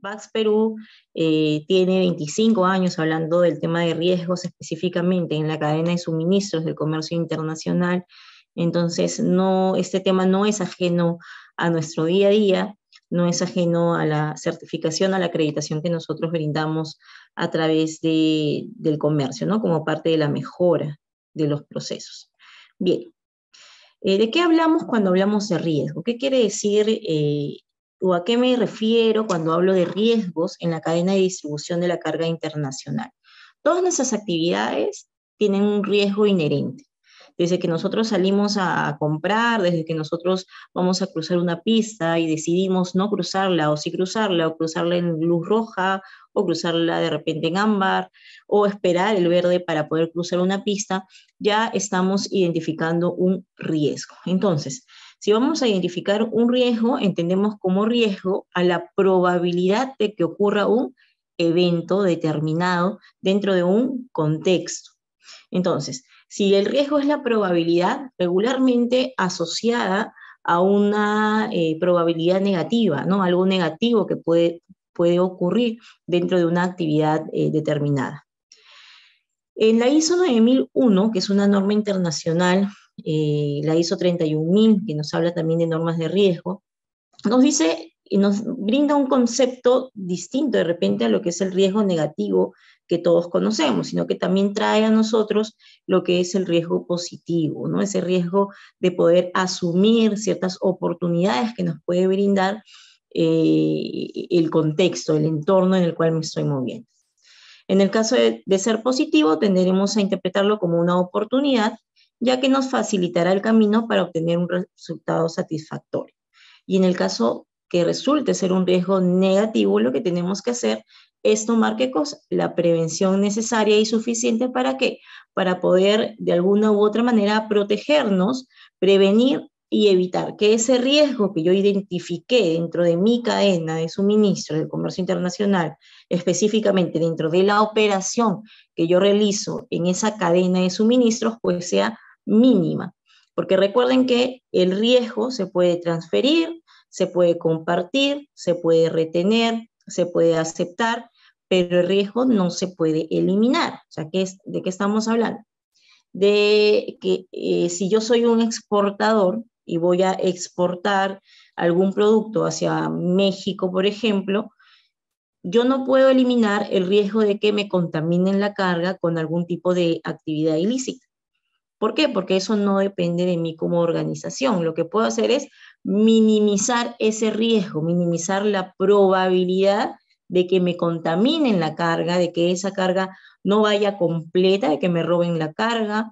Bax Perú eh, tiene 25 años hablando del tema de riesgos específicamente en la cadena de suministros del comercio internacional. Entonces, no, este tema no es ajeno a nuestro día a día, no es ajeno a la certificación, a la acreditación que nosotros brindamos a través de, del comercio, ¿no? Como parte de la mejora de los procesos. Bien, eh, ¿de qué hablamos cuando hablamos de riesgo? ¿Qué quiere decir eh, ¿O a qué me refiero cuando hablo de riesgos en la cadena de distribución de la carga internacional? Todas nuestras actividades tienen un riesgo inherente. Desde que nosotros salimos a comprar, desde que nosotros vamos a cruzar una pista y decidimos no cruzarla o si cruzarla o cruzarla en luz roja o cruzarla de repente en ámbar o esperar el verde para poder cruzar una pista, ya estamos identificando un riesgo. Entonces, si vamos a identificar un riesgo, entendemos como riesgo a la probabilidad de que ocurra un evento determinado dentro de un contexto. Entonces, si el riesgo es la probabilidad regularmente asociada a una eh, probabilidad negativa, ¿no? Algo negativo que puede, puede ocurrir dentro de una actividad eh, determinada. En la ISO 9001, que es una norma internacional eh, la ISO 31000, que nos habla también de normas de riesgo, nos dice y nos brinda un concepto distinto de repente a lo que es el riesgo negativo que todos conocemos, sino que también trae a nosotros lo que es el riesgo positivo, ¿no? Ese riesgo de poder asumir ciertas oportunidades que nos puede brindar eh, el contexto, el entorno en el cual me estoy moviendo. En el caso de, de ser positivo, tendremos a interpretarlo como una oportunidad ya que nos facilitará el camino para obtener un resultado satisfactorio. Y en el caso que resulte ser un riesgo negativo, lo que tenemos que hacer es tomar qué cosa? La prevención necesaria y suficiente para que Para poder de alguna u otra manera protegernos, prevenir y evitar que ese riesgo que yo identifiqué dentro de mi cadena de suministro del comercio internacional, específicamente dentro de la operación que yo realizo en esa cadena de suministros, pues sea mínima, porque recuerden que el riesgo se puede transferir, se puede compartir, se puede retener, se puede aceptar, pero el riesgo no se puede eliminar. O sea, ¿de qué estamos hablando? De que eh, si yo soy un exportador y voy a exportar algún producto hacia México, por ejemplo, yo no puedo eliminar el riesgo de que me contaminen la carga con algún tipo de actividad ilícita. ¿Por qué? Porque eso no depende de mí como organización. Lo que puedo hacer es minimizar ese riesgo, minimizar la probabilidad de que me contaminen la carga, de que esa carga no vaya completa, de que me roben la carga.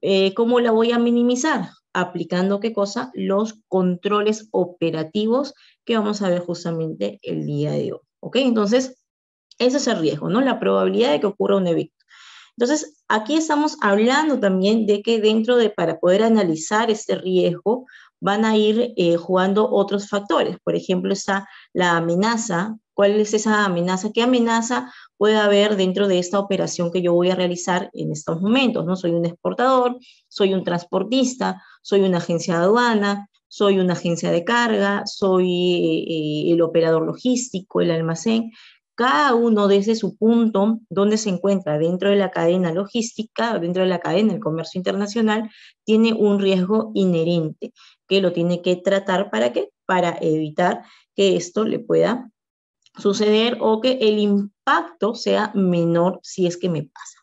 Eh, ¿Cómo la voy a minimizar? Aplicando qué cosa? Los controles operativos que vamos a ver justamente el día de hoy. Entonces, ese es el riesgo, ¿no? La probabilidad de que ocurra una, entonces, aquí estamos hablando también de que dentro de, para poder analizar este riesgo, van a ir eh, jugando otros factores. Por ejemplo, está la amenaza. ¿Cuál es esa amenaza? ¿Qué amenaza puede haber dentro de esta operación que yo voy a realizar en estos momentos? ¿no? Soy un exportador, soy un transportista, soy una agencia de aduana, soy una agencia de carga, soy eh, el operador logístico, el almacén cada uno desde su punto donde se encuentra dentro de la cadena logística, dentro de la cadena del comercio internacional, tiene un riesgo inherente que lo tiene que tratar para qué? Para evitar que esto le pueda suceder o que el impacto sea menor si es que me pasa.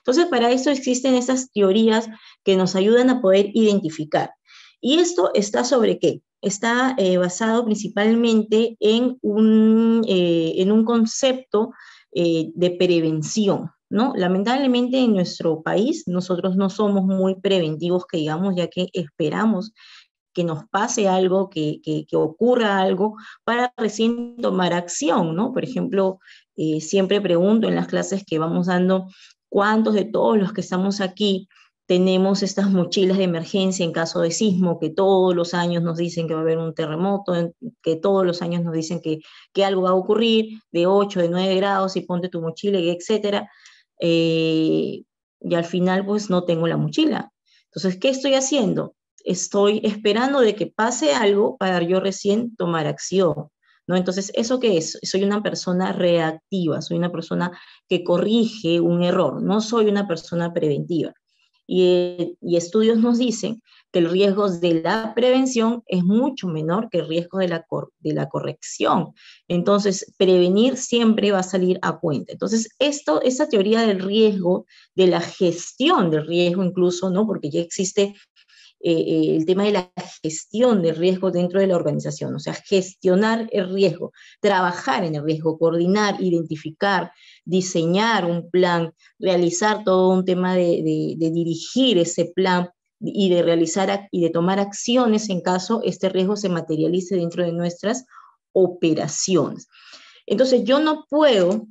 Entonces, para esto existen esas teorías que nos ayudan a poder identificar. ¿Y esto está sobre qué? está eh, basado principalmente en un, eh, en un concepto eh, de prevención. ¿no? Lamentablemente en nuestro país nosotros no somos muy preventivos, que digamos, ya que esperamos que nos pase algo, que, ocurra algo, para recién tomar acción, ¿no? Por ejemplo, siempre pregunto en las clases que vamos dando, ¿cuántos de todos los que estamos aquí tenemos estas mochilas de emergencia en caso de sismo, que todos los años nos dicen que va a haber un terremoto, que todos los años nos dicen que, algo va a ocurrir, de 8, de 9 grados, y ponte tu mochila, etc. Eh, y al final, pues no tengo la mochila. Entonces, ¿qué estoy haciendo? Estoy esperando de que pase algo para yo recién tomar acción. ¿No? Entonces, ¿eso qué es? Soy una persona reactiva, soy una persona que corrige un error, no soy una persona preventiva y, estudios nos dicen que el riesgo de la prevención es mucho menor que el riesgo de la, de la corrección. Entonces, prevenir siempre va a salir a cuenta. Entonces, esto, esta teoría del riesgo, de la gestión del riesgo incluso, ¿no? porque ya existe eh, el tema de la gestión del riesgo dentro de la organización, o sea, gestionar el riesgo, trabajar en el riesgo, coordinar, identificar, diseñar un plan, realizar todo un tema de, de dirigir ese plan y de realizar y de tomar acciones en caso este riesgo se materialice dentro de nuestras operaciones. Entonces, yo no puedo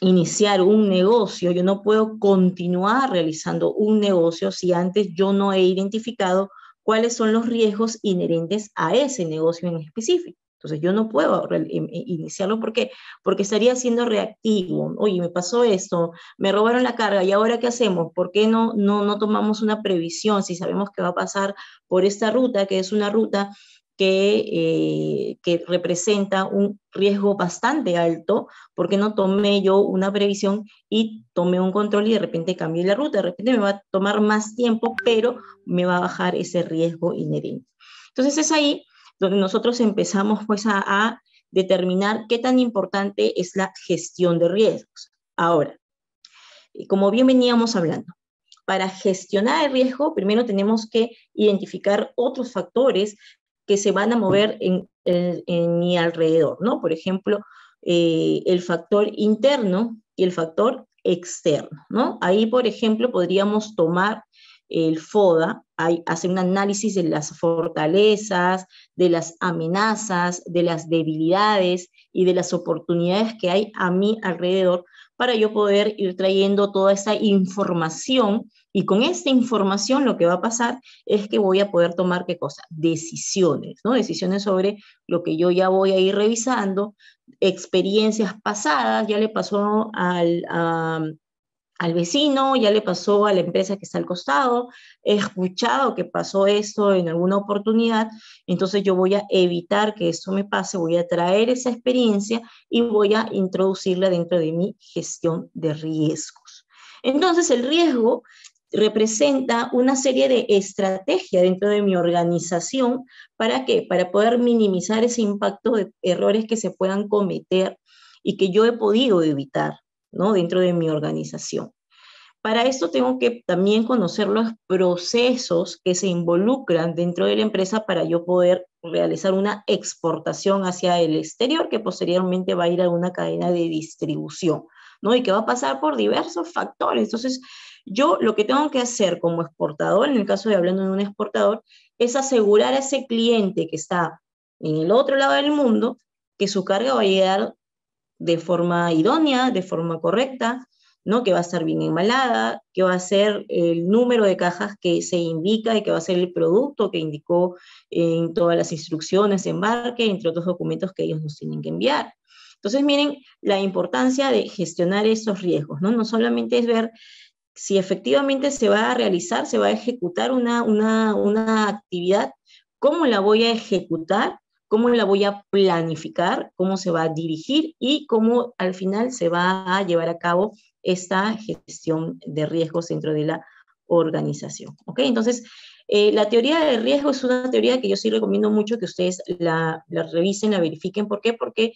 iniciar un negocio, yo no puedo continuar realizando un negocio si antes yo no he identificado cuáles son los riesgos inherentes a ese negocio en específico. Entonces yo no puedo eh, iniciarlo porque porque estaría siendo reactivo. Oye, me pasó esto, me robaron la carga y ahora qué hacemos? ¿Por qué no no no tomamos una previsión si sabemos que va a pasar por esta ruta que es una ruta eh, que, representa un riesgo bastante alto, porque no tomé yo una previsión y tomé un control y de repente cambié la ruta, de repente me va a tomar más tiempo, pero me va a bajar ese riesgo inherente. Entonces es ahí donde nosotros empezamos pues a, a determinar qué tan importante es la gestión de riesgos. Ahora, como bien veníamos hablando, para gestionar el riesgo, primero tenemos que identificar otros factores que se van a mover en, mi alrededor, ¿no? Por ejemplo, eh, el factor interno y el factor externo, ¿no? Ahí, por ejemplo, podríamos tomar el FODA, hacer un análisis de las fortalezas, de las amenazas, de las debilidades y de las oportunidades que hay a mi alrededor para yo poder ir trayendo toda esa información y con esta información lo que va a pasar es que voy a poder tomar qué cosa? Decisiones, ¿no? Decisiones sobre lo que yo ya voy a ir revisando, experiencias pasadas, ya le pasó al, al vecino, ya le pasó a la empresa que está al costado, he escuchado que pasó esto en alguna oportunidad, entonces yo voy a evitar que esto me pase, voy a traer esa experiencia y voy a introducirla dentro de mi gestión de riesgos. Entonces el riesgo representa una serie de estrategias dentro de mi organización. ¿Para qué? Para poder minimizar ese impacto de errores que se puedan cometer y que yo he podido evitar ¿no? dentro de mi organización. Para esto tengo que también conocer los procesos que se involucran dentro de la empresa para yo poder realizar una exportación hacia el exterior que posteriormente va a ir a una cadena de distribución, ¿no? Y que va a pasar por diversos factores. Entonces, yo lo que tengo que hacer como exportador, en el caso de hablando de un exportador, es asegurar a ese cliente que está en el otro lado del mundo que su carga va a llegar de forma idónea, de forma correcta, ¿no? que va a estar bien embalada, que va a ser el número de cajas que se indica y que va a ser el producto que indicó en todas las instrucciones de embarque, entre otros documentos que ellos nos tienen que enviar. Entonces, miren la importancia de gestionar esos riesgos, ¿no? No solamente es ver si efectivamente se va a realizar, se va a ejecutar una, una, actividad, cómo la voy a ejecutar, cómo la voy a planificar, cómo se va a dirigir y cómo al final se va a llevar a cabo esta gestión de riesgos dentro de la organización. ¿Ok? Entonces, eh, la teoría del riesgo es una teoría que yo sí recomiendo mucho que ustedes la, la, revisen, la verifiquen. ¿Por qué? Porque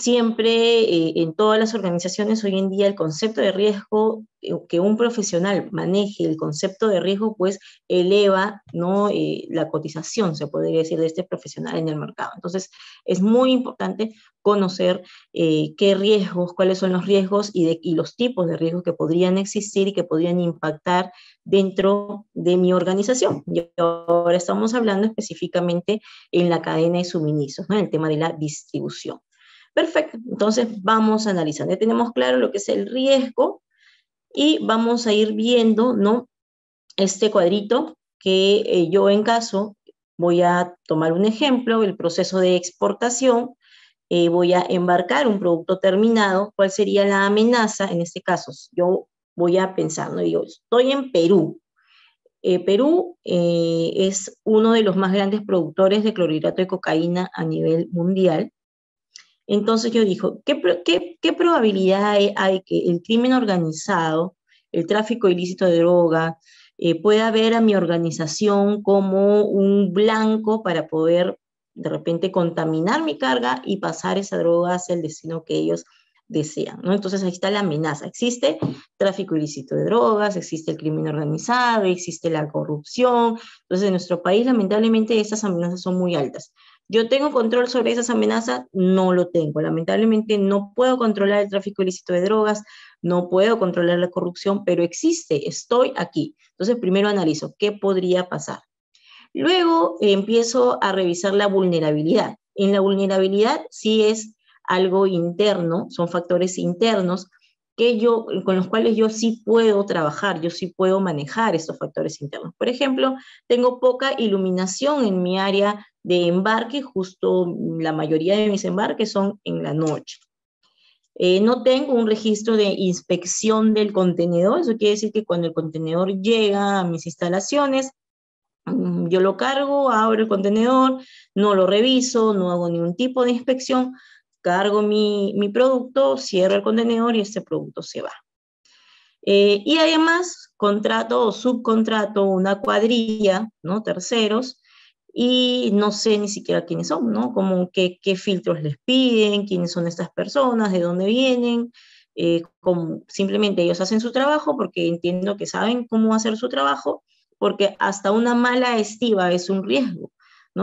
siempre eh, en todas las organizaciones hoy en día el concepto de riesgo, eh, que un profesional maneje el concepto de riesgo, pues eleva ¿no? Eh, la cotización, se podría decir, de este profesional en el mercado. Entonces, es muy importante conocer qué riesgos, cuáles son los riesgos y, los tipos de riesgos que podrían existir y que podrían impactar dentro de mi organización. Y ahora estamos hablando específicamente en la cadena de suministros, en el tema de la distribución. Perfecto, entonces vamos analizando. Ya tenemos claro lo que es el riesgo y vamos a ir viendo, ¿no? Este cuadrito que eh, yo en caso voy a tomar un ejemplo, el proceso de exportación, eh, voy a embarcar un producto terminado, ¿cuál sería la amenaza? En este caso, yo voy a pensar, estoy en Perú. Eh, Perú es uno de los más grandes productores de clorhidrato de cocaína a nivel mundial. Entonces yo dijo, ¿qué, probabilidad hay, que el crimen organizado, el tráfico ilícito de droga, eh, pueda ver a mi organización como un blanco para poder de repente contaminar mi carga y pasar esa droga hacia el destino que ellos desean. Entonces ahí está la amenaza. Existe tráfico ilícito de drogas, existe el crimen organizado, existe la corrupción. Entonces en nuestro país lamentablemente estas amenazas son muy altas. ¿Yo tengo control sobre esas amenazas? No lo tengo. Lamentablemente no puedo controlar el tráfico ilícito de drogas, no puedo controlar la corrupción, pero existe, estoy aquí. Entonces primero analizo qué podría pasar. Luego empiezo a revisar la vulnerabilidad. En la vulnerabilidad sí es algo interno, son factores internos, yo, con los cuales yo sí puedo trabajar, yo sí puedo manejar estos factores internos. Por ejemplo, tengo poca iluminación en mi área de embarque, justo la mayoría de mis embarques son en la noche. Eh, no tengo un registro de inspección del contenedor, eso quiere decir que cuando el contenedor llega a mis instalaciones, mm, yo lo cargo, abro el contenedor, no lo reviso, no hago ningún tipo de inspección, cargo mi, producto, cierro el contenedor y este producto se va. Eh, y además contrato o subcontrato una cuadrilla, ¿no? Terceros, y no sé ni siquiera quiénes son, ¿no? Como qué, filtros les piden, quiénes son estas personas, de dónde vienen, eh, simplemente ellos hacen su trabajo porque entiendo que saben cómo hacer su trabajo, porque hasta una mala estiva es un riesgo.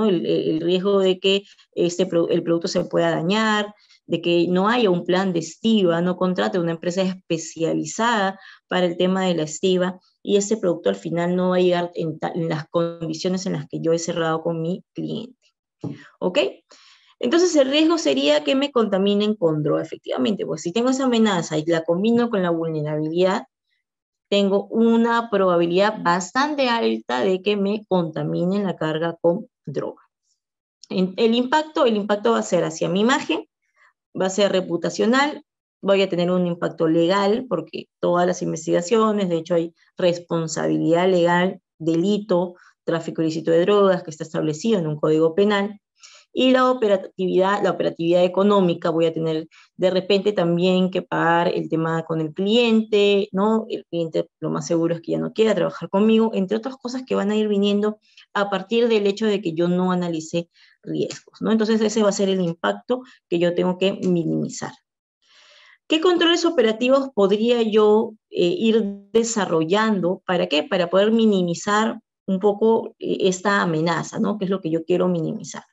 El, riesgo de que este, el producto se pueda dañar, de que no haya un plan de estiva, no contrate una empresa especializada para el tema de la estiva y ese producto al final no va a llegar en, las condiciones en las que yo he cerrado con mi cliente. ¿Ok? Entonces el riesgo sería que me contaminen con droga, efectivamente, pues si tengo esa amenaza y la combino con la vulnerabilidad, tengo una probabilidad bastante alta de que me contaminen la carga con droga. El impacto, el impacto va a ser hacia mi imagen, va a ser reputacional, voy a tener un impacto legal, porque todas las investigaciones, de hecho hay responsabilidad legal, delito, tráfico ilícito de drogas que está establecido en un código penal, y la operatividad, la operatividad económica, voy a tener de repente también que pagar el tema con el cliente, ¿no? El cliente lo más seguro es que ya no quiera trabajar conmigo, entre otras cosas que van a ir viniendo a partir del hecho de que yo no analicé riesgos, ¿no? Entonces ese va a ser el impacto que yo tengo que minimizar. ¿Qué controles operativos podría yo eh, ir desarrollando? ¿Para qué? Para poder minimizar un poco eh, esta amenaza, ¿no? Que es lo que yo quiero minimizar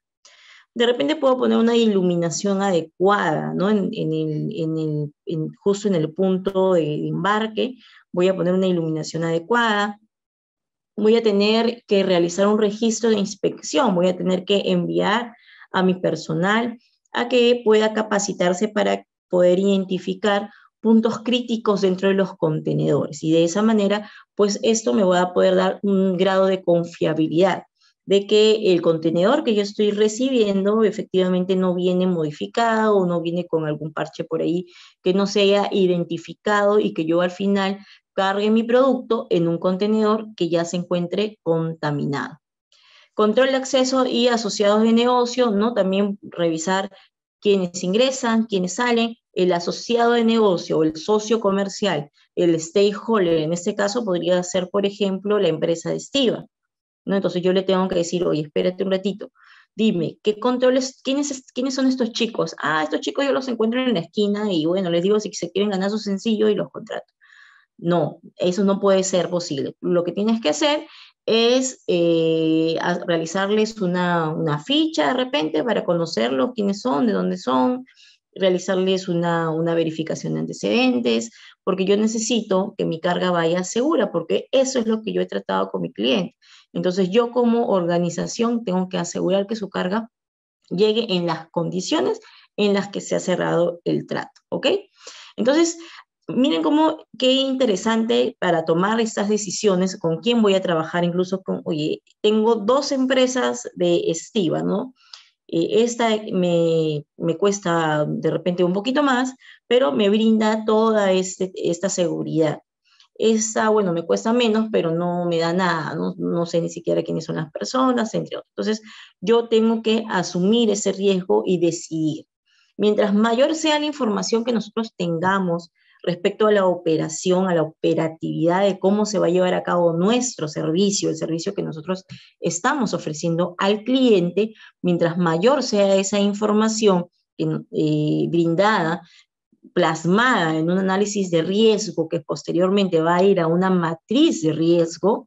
de repente puedo poner una iluminación adecuada, ¿no? En, el, justo en el punto de embarque, voy a poner una iluminación adecuada, voy a tener que realizar un registro de inspección, voy a tener que enviar a mi personal a que pueda capacitarse para poder identificar puntos críticos dentro de los contenedores. Y de esa manera, pues esto me va a poder dar un grado de confiabilidad de que el contenedor que yo estoy recibiendo efectivamente no viene modificado o no viene con algún parche por ahí que no sea identificado y que yo al final cargue mi producto en un contenedor que ya se encuentre contaminado. Control de acceso y asociados de negocio, ¿no? También revisar quiénes ingresan, quiénes salen, el asociado de negocio o el socio comercial, el stakeholder, en este caso podría ser, por ejemplo, la empresa de estiva entonces yo le tengo que decir, oye, espérate un ratito, dime, ¿qué controles, quiénes, quiénes son estos chicos? Ah, estos chicos yo los encuentro en la esquina y bueno, les digo si se quieren ganar su sencillo y los contrato. No, eso no puede ser posible. Lo que tienes que hacer es eh, realizarles una, una, ficha de repente para conocerlos, quiénes son, de dónde son, realizarles una, una verificación de antecedentes, porque yo necesito que mi carga vaya segura, porque eso es lo que yo he tratado con mi cliente entonces yo como organización tengo que asegurar que su carga llegue en las condiciones en las que se ha cerrado el trato, ¿ok? Entonces, miren cómo, qué interesante para tomar estas decisiones, con quién voy a trabajar, incluso con, oye, tengo dos empresas de estiva, ¿no? Eh, esta me, cuesta de repente un poquito más, pero me brinda toda este, esta seguridad esa, bueno, me cuesta menos, pero no me da nada, no, sé ni siquiera quiénes son las personas, entre otros. Entonces, yo tengo que asumir ese riesgo y decidir. Mientras mayor sea la información que nosotros tengamos respecto a la operación, a la operatividad de cómo se va a llevar a cabo nuestro servicio, el servicio que nosotros estamos ofreciendo al cliente, mientras mayor sea esa información, eh, brindada plasmada en un análisis de riesgo que posteriormente va a ir a una matriz de riesgo,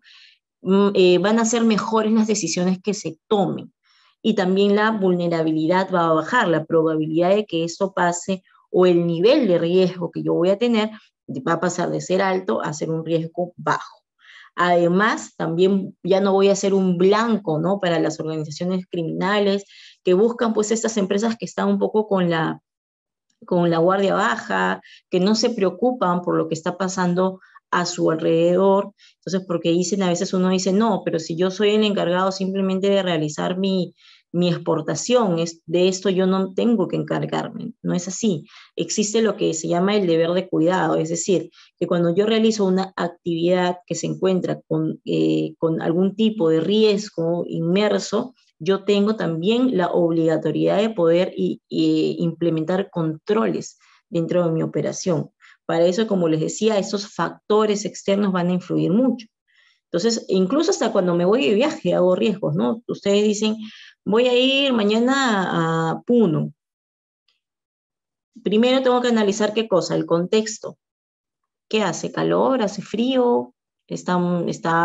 mm, eh, van a ser mejores las decisiones que se tomen. Y también la vulnerabilidad va a bajar, la probabilidad de que eso pase o el nivel de riesgo que yo voy a tener va a pasar de ser alto a ser un riesgo bajo. Además, también ya no voy a ser un blanco, ¿no? Para las organizaciones criminales que buscan, pues, estas empresas que están un poco con la con la guardia baja, que no se preocupan por lo que está pasando a su alrededor. Entonces, porque dicen, a veces uno dice, no, pero si yo soy el encargado simplemente de realizar mi, exportación, es, de esto yo no tengo que encargarme, no es así. Existe lo que se llama el deber de cuidado, es decir, que cuando yo realizo una actividad que se encuentra con eh, algún tipo de riesgo inmerso, yo tengo también la obligatoriedad de poder implementar controles dentro de mi operación. Para eso, como les decía, esos factores externos van a influir mucho. Entonces, incluso hasta cuando me voy de viaje hago riesgos, ¿no? Ustedes dicen, voy a ir mañana a Puno. Primero tengo que analizar qué cosa, el contexto. ¿Qué hace? ¿Calor? ¿Hace frío? ¿Está,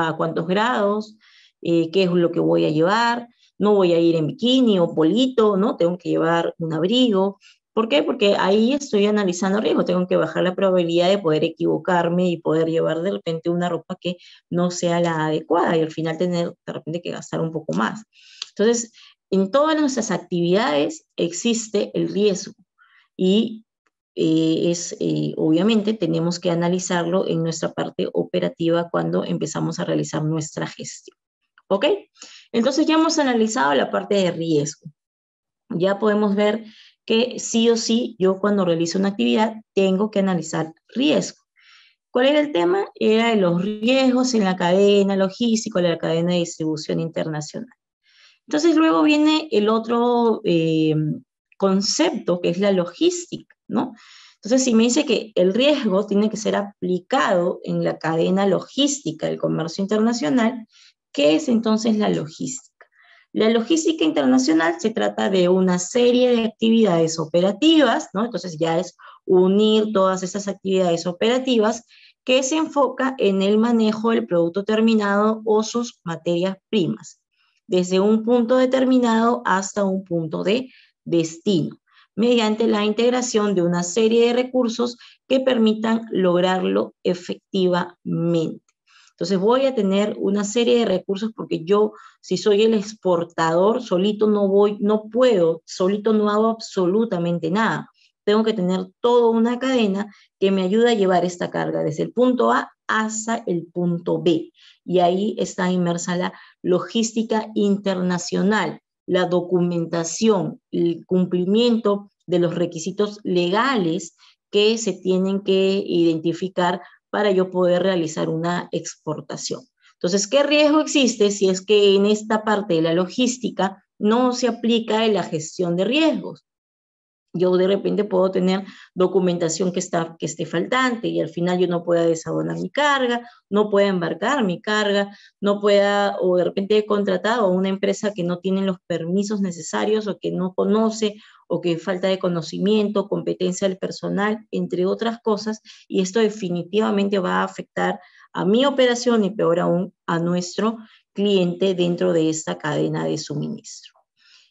a cuántos grados? Eh, ¿Qué es lo que voy a llevar? no voy a ir en bikini o polito, ¿no? Tengo que llevar un abrigo. ¿Por qué? Porque ahí estoy analizando riesgo, tengo que bajar la probabilidad de poder equivocarme y poder llevar de repente una ropa que no sea la adecuada y al final tener de repente que gastar un poco más. Entonces, en todas nuestras actividades existe el riesgo y eh, es, eh, obviamente tenemos que analizarlo en nuestra parte operativa cuando empezamos a realizar nuestra gestión. ¿Ok? Entonces ya hemos analizado la parte de riesgo. Ya podemos ver que sí o sí, yo cuando realizo una actividad tengo que analizar riesgo. ¿Cuál era el tema? Era de los riesgos en la cadena logística, en la cadena de distribución internacional. Entonces luego viene el otro eh, concepto que es la logística, ¿no? Entonces si me dice que el riesgo tiene que ser aplicado en la cadena logística del comercio internacional, ¿Qué es entonces la logística? La logística internacional se trata de una serie de actividades operativas, ¿no? Entonces ya es unir todas esas actividades operativas que se enfoca en el manejo del producto terminado o sus materias primas, desde un punto determinado hasta un punto de destino, mediante la integración de una serie de recursos que permitan lograrlo efectivamente. Entonces voy a tener una serie de recursos porque yo, si soy el exportador, solito no voy, no puedo, solito no hago absolutamente nada. Tengo que tener toda una cadena que me ayuda a llevar esta carga desde el punto A hasta el punto B. Y ahí está inmersa la logística internacional, la documentación, el cumplimiento de los requisitos legales que se tienen que identificar para yo poder realizar una exportación. Entonces, ¿qué riesgo existe si es que en esta parte de la logística no se aplica la gestión de riesgos? Yo de repente puedo tener documentación que, está, que esté faltante y al final yo no pueda desabonar mi carga, no pueda embarcar mi carga, no pueda, o de repente he contratado a una empresa que no tiene los permisos necesarios o que no conoce o que falta de conocimiento, competencia del personal, entre otras cosas, y esto definitivamente va a afectar a mi operación y peor aún a nuestro cliente dentro de esta cadena de suministro.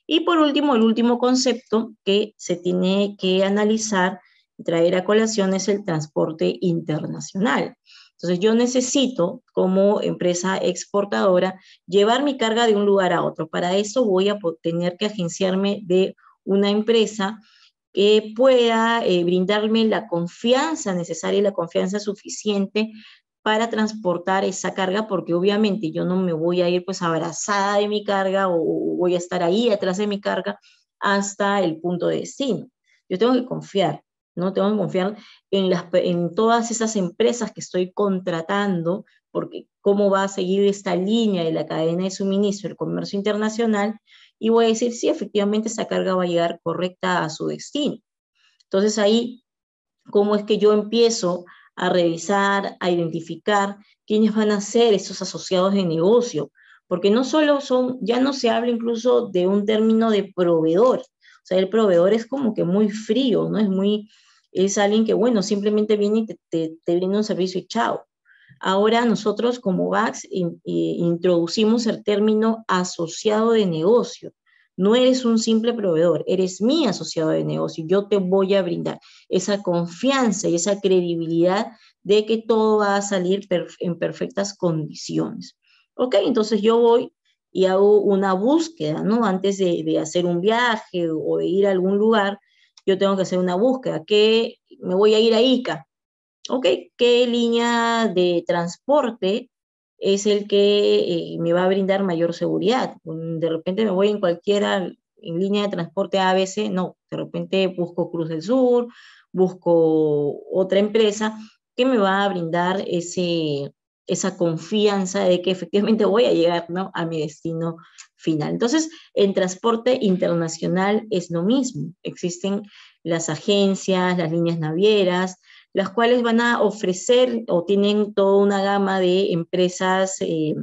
Y por último, el último concepto que se tiene que analizar y traer a colación es el transporte internacional. Entonces yo necesito como empresa exportadora llevar mi carga de un lugar a otro. Para eso voy a tener que agenciarme de una empresa que pueda eh, brindarme la confianza necesaria y la confianza suficiente para transportar esa carga, porque obviamente yo no me voy a ir pues abrazada de mi carga o, voy a estar ahí atrás de mi carga hasta el punto de destino. Yo tengo que confiar, ¿no? Tengo que confiar en, las, en todas esas empresas que estoy contratando porque cómo va a seguir esta línea de la cadena de suministro, el comercio internacional, y voy a decir si efectivamente esa carga va a llegar correcta a su destino. Entonces ahí, ¿cómo es que yo empiezo a revisar, a identificar quiénes van a ser esos asociados de negocio? Porque no solo son, ya no se habla incluso de un término de proveedor. O sea, el proveedor es como que muy frío, ¿no? Es muy, es alguien que, bueno, simplemente viene y te brinda un servicio y chao. Ahora nosotros como VAX introducimos el término asociado de negocio. No eres un simple proveedor, eres mi asociado de negocio. Yo te voy a brindar esa confianza y esa credibilidad de que todo va a salir en perfectas condiciones. Ok, entonces yo voy y hago una búsqueda, ¿no? Antes de, de, hacer un viaje o de ir a algún lugar, yo tengo que hacer una búsqueda. ¿Qué? Me voy a ir a Ica ok, ¿qué línea de transporte es el que eh, me va a brindar mayor seguridad? Mm, de repente me voy en cualquiera, en línea de transporte ABC, no, de repente busco Cruz del Sur, busco otra empresa que me va a brindar esa confianza de que efectivamente voy a llegar a mi destino final. Entonces, en transporte internacional es lo mismo. Existen las agencias, las líneas navieras, las cuales van a ofrecer o tienen toda una gama de empresas, eh,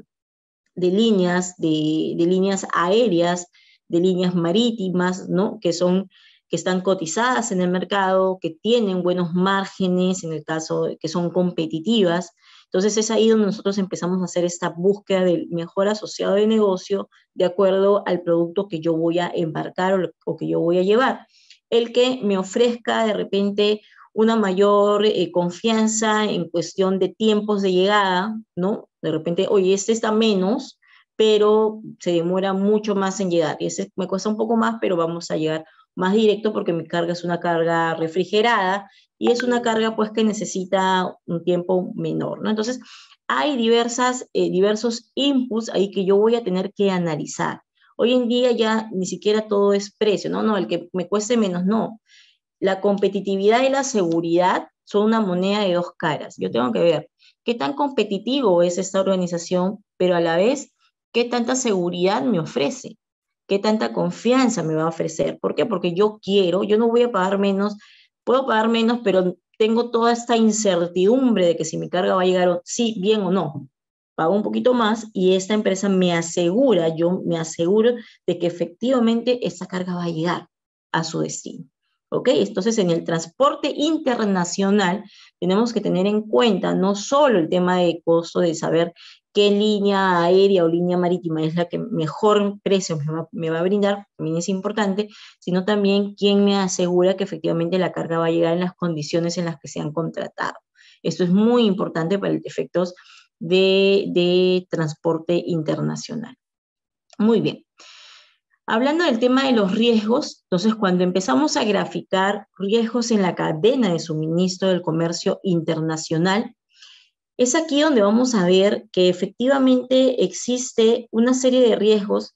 de líneas, de, líneas aéreas, de líneas marítimas, ¿no? Que son que están cotizadas en el mercado, que tienen buenos márgenes, en el caso que son competitivas, entonces es ahí donde nosotros empezamos a hacer esta búsqueda del mejor asociado de negocio de acuerdo al producto que yo voy a embarcar o, que yo voy a llevar. El que me ofrezca de repente una mayor eh, confianza en cuestión de tiempos de llegada, ¿no? De repente, oye, este está menos, pero se demora mucho más en llegar. Y ese me cuesta un poco más, pero vamos a llegar más directo porque mi carga es una carga refrigerada y es una carga pues que necesita un tiempo menor, ¿no? Entonces, hay diversas, eh, diversos inputs ahí que yo voy a tener que analizar. Hoy en día ya ni siquiera todo es precio, ¿no? No, el que me cueste menos, no la competitividad y la seguridad son una moneda de dos caras. Yo tengo que ver qué tan competitivo es esta organización, pero a la vez qué tanta seguridad me ofrece, qué tanta confianza me va a ofrecer. ¿Por qué? Porque yo quiero, yo no voy a pagar menos, puedo pagar menos, pero tengo toda esta incertidumbre de que si mi carga va a llegar, sí, bien o no. Pago un poquito más y esta empresa me asegura, yo me aseguro de que efectivamente esa carga va a llegar a su destino. ¿ok? Entonces, en el transporte internacional tenemos que tener en cuenta no solo el tema de costo, de saber qué línea aérea o línea marítima es la que mejor precio me va, a brindar, también es importante, sino también quién me asegura que efectivamente la carga va a llegar en las condiciones en las que se han contratado. Esto es muy importante para efectos de, de transporte internacional. Muy bien. Hablando del tema de los riesgos, entonces cuando empezamos a graficar riesgos en la cadena de suministro del comercio internacional, es aquí donde vamos a ver que efectivamente existe una serie de riesgos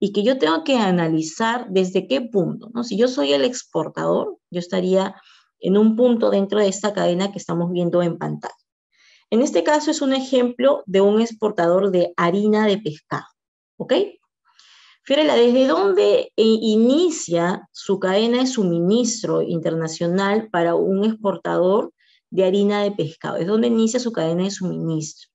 y que yo tengo que analizar desde qué punto. Si yo soy el exportador, yo estaría en un punto dentro de esta cadena que estamos viendo en pantalla. En este caso es un ejemplo de un exportador de harina de pescado, ¿ok? Fiorella, ¿desde dónde eh, inicia su cadena de suministro internacional para un exportador de harina de pescado? ¿Es donde inicia su cadena de suministro?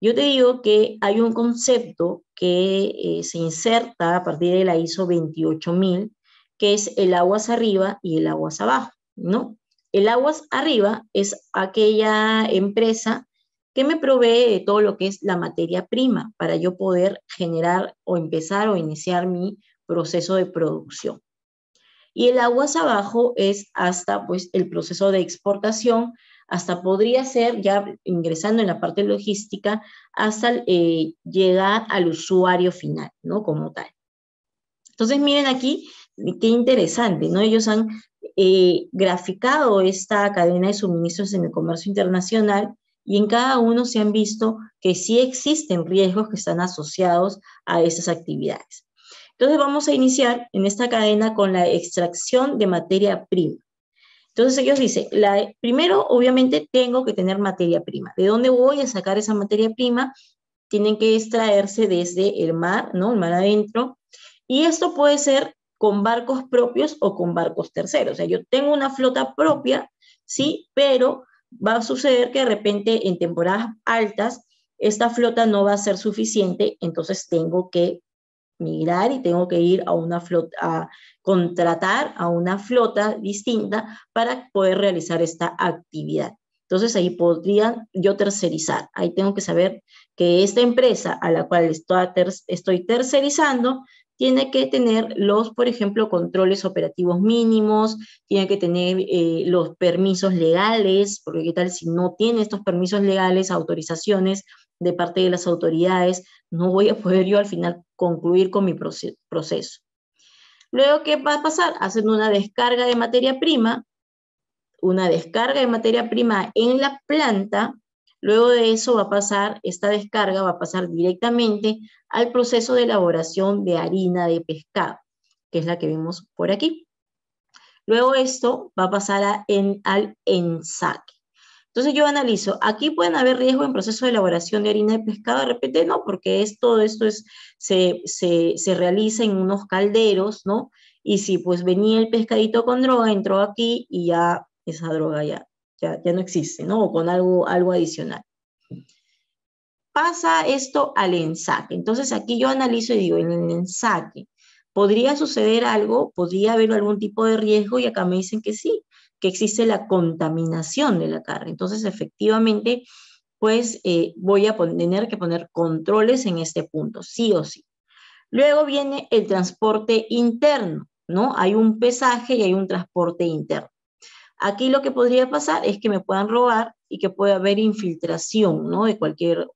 Yo te digo que hay un concepto que eh, se inserta a partir de la ISO 28000, que es el aguas arriba y el aguas abajo, ¿no? El aguas arriba es aquella empresa que me provee de todo lo que es la materia prima para yo poder generar o empezar o iniciar mi proceso de producción. Y el aguas abajo es hasta pues, el proceso de exportación, hasta podría ser, ya ingresando en la parte logística, hasta eh, llegar al usuario final, ¿no? Como tal. Entonces, miren aquí, qué interesante, ¿no? Ellos han eh, graficado esta cadena de suministros en el comercio internacional y en cada uno se han visto que sí existen riesgos que están asociados a esas actividades. Entonces vamos a iniciar en esta cadena con la extracción de materia prima. Entonces ellos dicen, la, primero obviamente tengo que tener materia prima. ¿De dónde voy a sacar esa materia prima? Tienen que extraerse desde el mar, ¿no? El mar adentro. Y esto puede ser con barcos propios o con barcos terceros. O sea, yo tengo una flota propia, ¿sí? Pero va a suceder que de repente en temporadas altas esta flota no va a ser suficiente, entonces tengo que migrar y tengo que ir a una flota, a contratar a una flota distinta para poder realizar esta actividad. Entonces ahí podría yo tercerizar. Ahí tengo que saber que esta empresa a la cual estoy tercerizando tiene que tener los, por ejemplo, controles operativos mínimos, tiene que tener eh, los permisos legales, porque qué tal si no tiene estos permisos legales, autorizaciones de parte de las autoridades, no voy a poder yo al final concluir con mi proceso. Luego, ¿qué va a pasar? Hacen una descarga de materia prima, una descarga de materia prima en la planta, Luego de eso va a pasar, esta descarga va a pasar directamente al proceso de elaboración de harina de pescado, que es la que vemos por aquí. Luego esto va a pasar en, al ensaque. Entonces yo analizo, aquí pueden haber riesgo en proceso de elaboración de harina de pescado, de repente no, porque todo esto se, se, realiza en unos calderos, ¿no? Y si pues venía el pescadito con droga, entró aquí y ya esa droga ya ya, ya no existe, ¿no? O con algo, algo adicional. Pasa esto al ensaque. Entonces aquí yo analizo y digo, en el ensaque, ¿podría suceder algo? ¿Podría haber algún tipo de riesgo? Y acá me dicen que sí, que existe la contaminación de la carne. Entonces efectivamente, pues eh, voy a tener que poner controles en este punto, sí o sí. Luego viene el transporte interno, ¿no? Hay un pesaje y hay un transporte interno. Aquí lo que podría pasar es que me puedan robar y que pueda haber infiltración de cualquier,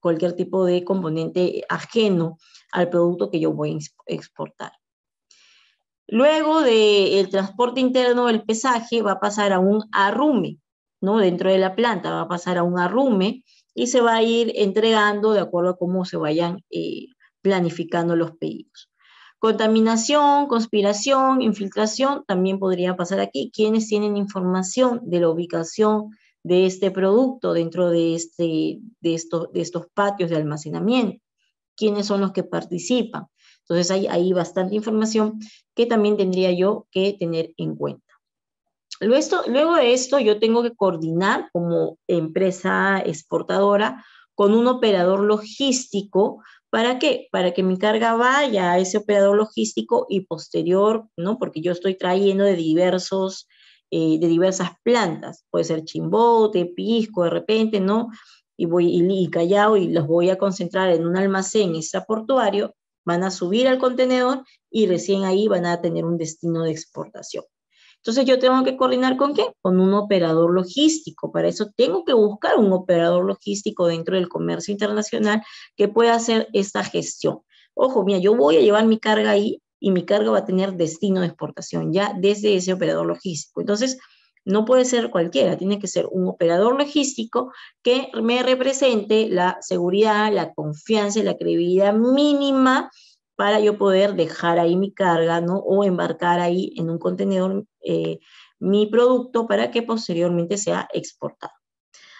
cualquier tipo de componente ajeno al producto que yo voy a exportar. Luego del transporte interno del pesaje va a pasar a un arrume, ¿no? Dentro de la planta va a pasar a un arrume y se va a ir entregando de acuerdo a cómo se vayan eh, planificando los pedidos. Contaminación, conspiración, infiltración también podría pasar aquí. ¿Quiénes tienen información de la ubicación de este producto dentro de, este, de, de estos patios de almacenamiento? ¿Quiénes son los que participan? Entonces hay, bastante información que también tendría yo que tener en cuenta. luego de esto, yo tengo que coordinar como empresa exportadora con un operador logístico ¿Para qué? Para que mi carga vaya a ese operador logístico y posterior, ¿no? Porque yo estoy trayendo de diversos, eh, de diversas plantas, puede ser Chimbote, Pisco, de repente, ¿no? Y voy y, y Callao y los voy a concentrar en un almacén portuario, van a subir al contenedor y recién ahí van a tener un destino de exportación. Entonces yo tengo que coordinar con qué? Con un operador logístico. Para eso tengo que buscar un operador logístico dentro del comercio internacional que pueda hacer esta gestión. Ojo, mira, yo voy a llevar mi carga ahí y mi carga va a tener destino de exportación ya desde ese operador logístico. Entonces, no puede ser cualquiera, tiene que ser un operador logístico que me represente la seguridad, la confianza y la credibilidad mínima para yo poder dejar ahí mi carga, ¿no? O embarcar ahí en un contenedor eh, mi producto para que posteriormente sea exportado.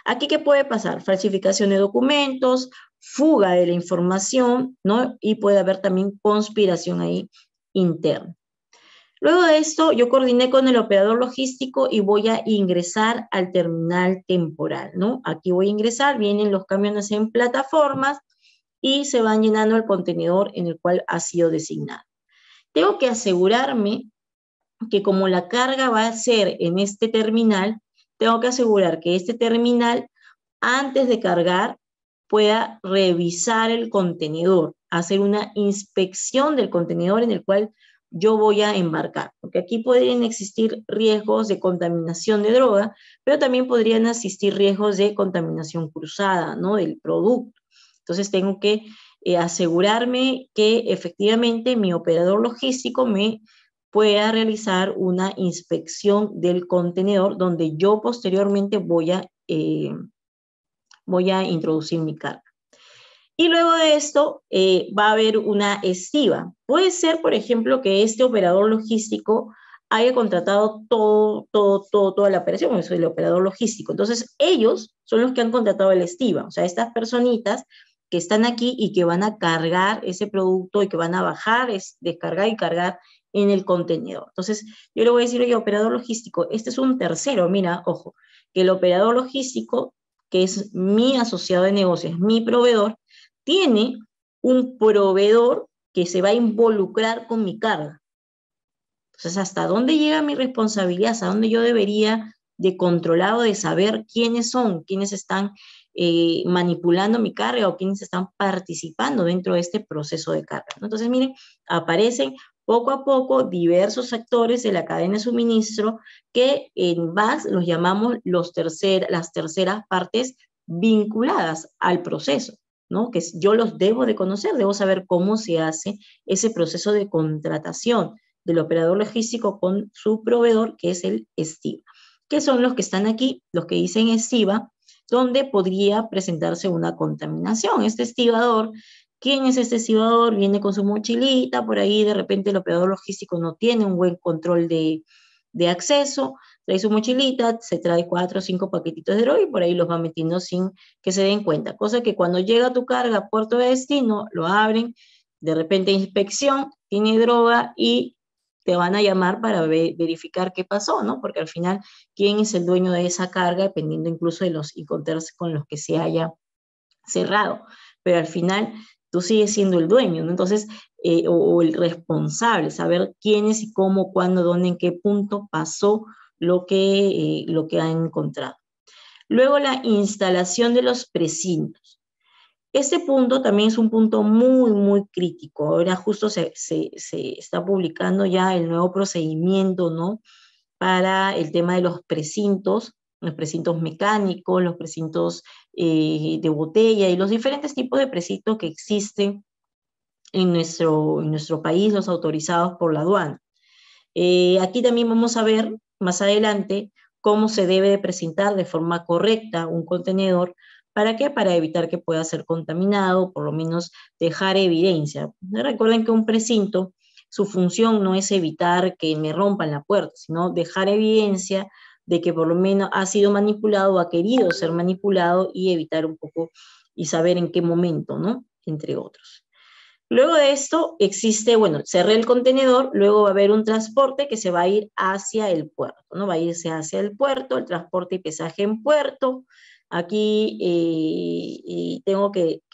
Aquí, ¿qué puede pasar? Falsificación de documentos, fuga de la información, ¿no? Y puede haber también conspiración ahí interna. Luego de esto, yo coordiné con el operador logístico y voy a ingresar al terminal temporal, ¿no? Aquí voy a ingresar, vienen los camiones en plataformas, y se van llenando el contenedor en el cual ha sido designado. Tengo que asegurarme que como la carga va a ser en este terminal, tengo que asegurar que este terminal, antes de cargar, pueda revisar el contenedor, hacer una inspección del contenedor en el cual yo voy a embarcar, porque aquí podrían existir riesgos de contaminación de droga, pero también podrían existir riesgos de contaminación cruzada, ¿no? Del producto. Entonces tengo que eh, asegurarme que efectivamente mi operador logístico me pueda realizar una inspección del contenedor donde yo posteriormente voy a, eh, voy a introducir mi carga. Y luego de esto eh, va a haber una estiva. Puede ser, por ejemplo, que este operador logístico haya contratado todo, todo, toda la operación, eso el operador logístico. Entonces, ellos son los que han contratado el estiva. O sea, estas personitas que están aquí y que van a cargar ese producto y que van a bajar, es descargar y cargar en el contenedor. Entonces, yo le voy a decir, oye, operador logístico, este es un tercero, mira, ojo, que el operador logístico, que es mi asociado de negocios, mi proveedor, tiene un proveedor que se va a involucrar con mi carga. Entonces, ¿hasta dónde llega mi responsabilidad? ¿Hasta dónde yo debería de controlar o de saber quiénes son, quiénes están eh, manipulando mi carga o quienes están participando dentro de este proceso de carga. Entonces, miren, aparecen poco a poco diversos actores de la cadena de suministro que en VAS los llamamos los tercer, las terceras partes vinculadas al proceso. ¿no? que yo los debo de conocer, debo saber cómo se hace ese proceso de contratación del operador logístico con su proveedor, que es el estiva. ¿Qué son los que están aquí? Los que dicen estiva donde podría presentarse una contaminación. Este estibador, ¿quién es este estibador? Viene con su mochilita, por ahí de repente el operador logístico no tiene un buen control de, acceso, trae su mochilita, se trae cuatro o cinco paquetitos de droga y por ahí los va metiendo sin que se den cuenta. Cosa que cuando llega tu carga a puerto de destino, lo abren, de repente inspección, tiene droga y te van a llamar para verificar qué pasó, ¿no? Porque al final, ¿quién es el dueño de esa carga? Dependiendo incluso de los y con los que se haya cerrado. Pero al final, tú sigues siendo el dueño, ¿no? Entonces, eh, o, el responsable, saber quién es y cómo, cuándo, dónde, en qué punto pasó lo que, eh, lo que han encontrado. Luego, la instalación de los precintos. Este punto también es un punto muy, muy crítico. Ahora justo se, está publicando ya el nuevo procedimiento, ¿no? Para el tema de los precintos, los precintos mecánicos, los precintos eh, de botella y los diferentes tipos de precintos que existen en nuestro, en nuestro país, los autorizados por la aduana. Eh, aquí también vamos a ver más adelante cómo se debe presentar de forma correcta un contenedor ¿Para qué? Para evitar que pueda ser contaminado, por lo menos dejar evidencia. Recuerden que un precinto, su función no es evitar que me rompan la puerta, sino dejar evidencia de que por lo menos ha sido manipulado o ha querido ser manipulado y evitar un poco y saber en qué momento, ¿no? Entre otros. Luego de esto existe, bueno, cerré el contenedor, luego va a haber un transporte que se va a ir hacia el puerto, ¿no? Va a irse hacia el puerto, el transporte y pesaje en puerto, Aquí eh, eh, tengo que,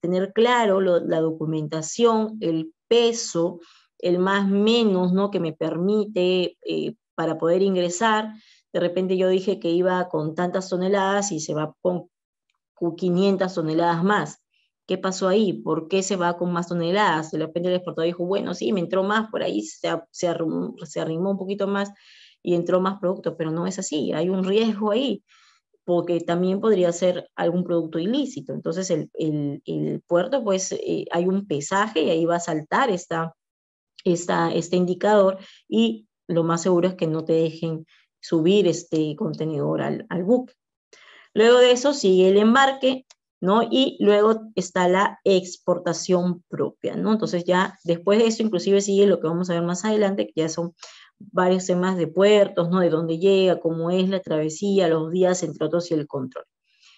tener claro la documentación, el peso, el más menos, ¿no? Que me permite eh, para poder ingresar. De repente yo dije que iba con tantas toneladas y se va con 500 toneladas más. ¿Qué pasó ahí? ¿Por qué se va con más toneladas? De repente el exportador dijo, bueno, sí, me entró más, por ahí se, arrimó, se arrimó un poquito más y entró más producto, pero no es así, hay un riesgo ahí porque también podría ser algún producto ilícito. Entonces el, el, puerto, pues eh, hay un pesaje y ahí va a saltar esta, esta, este indicador y lo más seguro es que no te dejen subir este contenedor al, al buque. Luego de eso sigue el embarque, ¿no? Y luego está la exportación propia, ¿no? Entonces ya después de eso inclusive sigue lo que vamos a ver más adelante, que ya son varios temas de puertos, ¿no? De dónde llega, cómo es la travesía, los días, entre otros, y el control.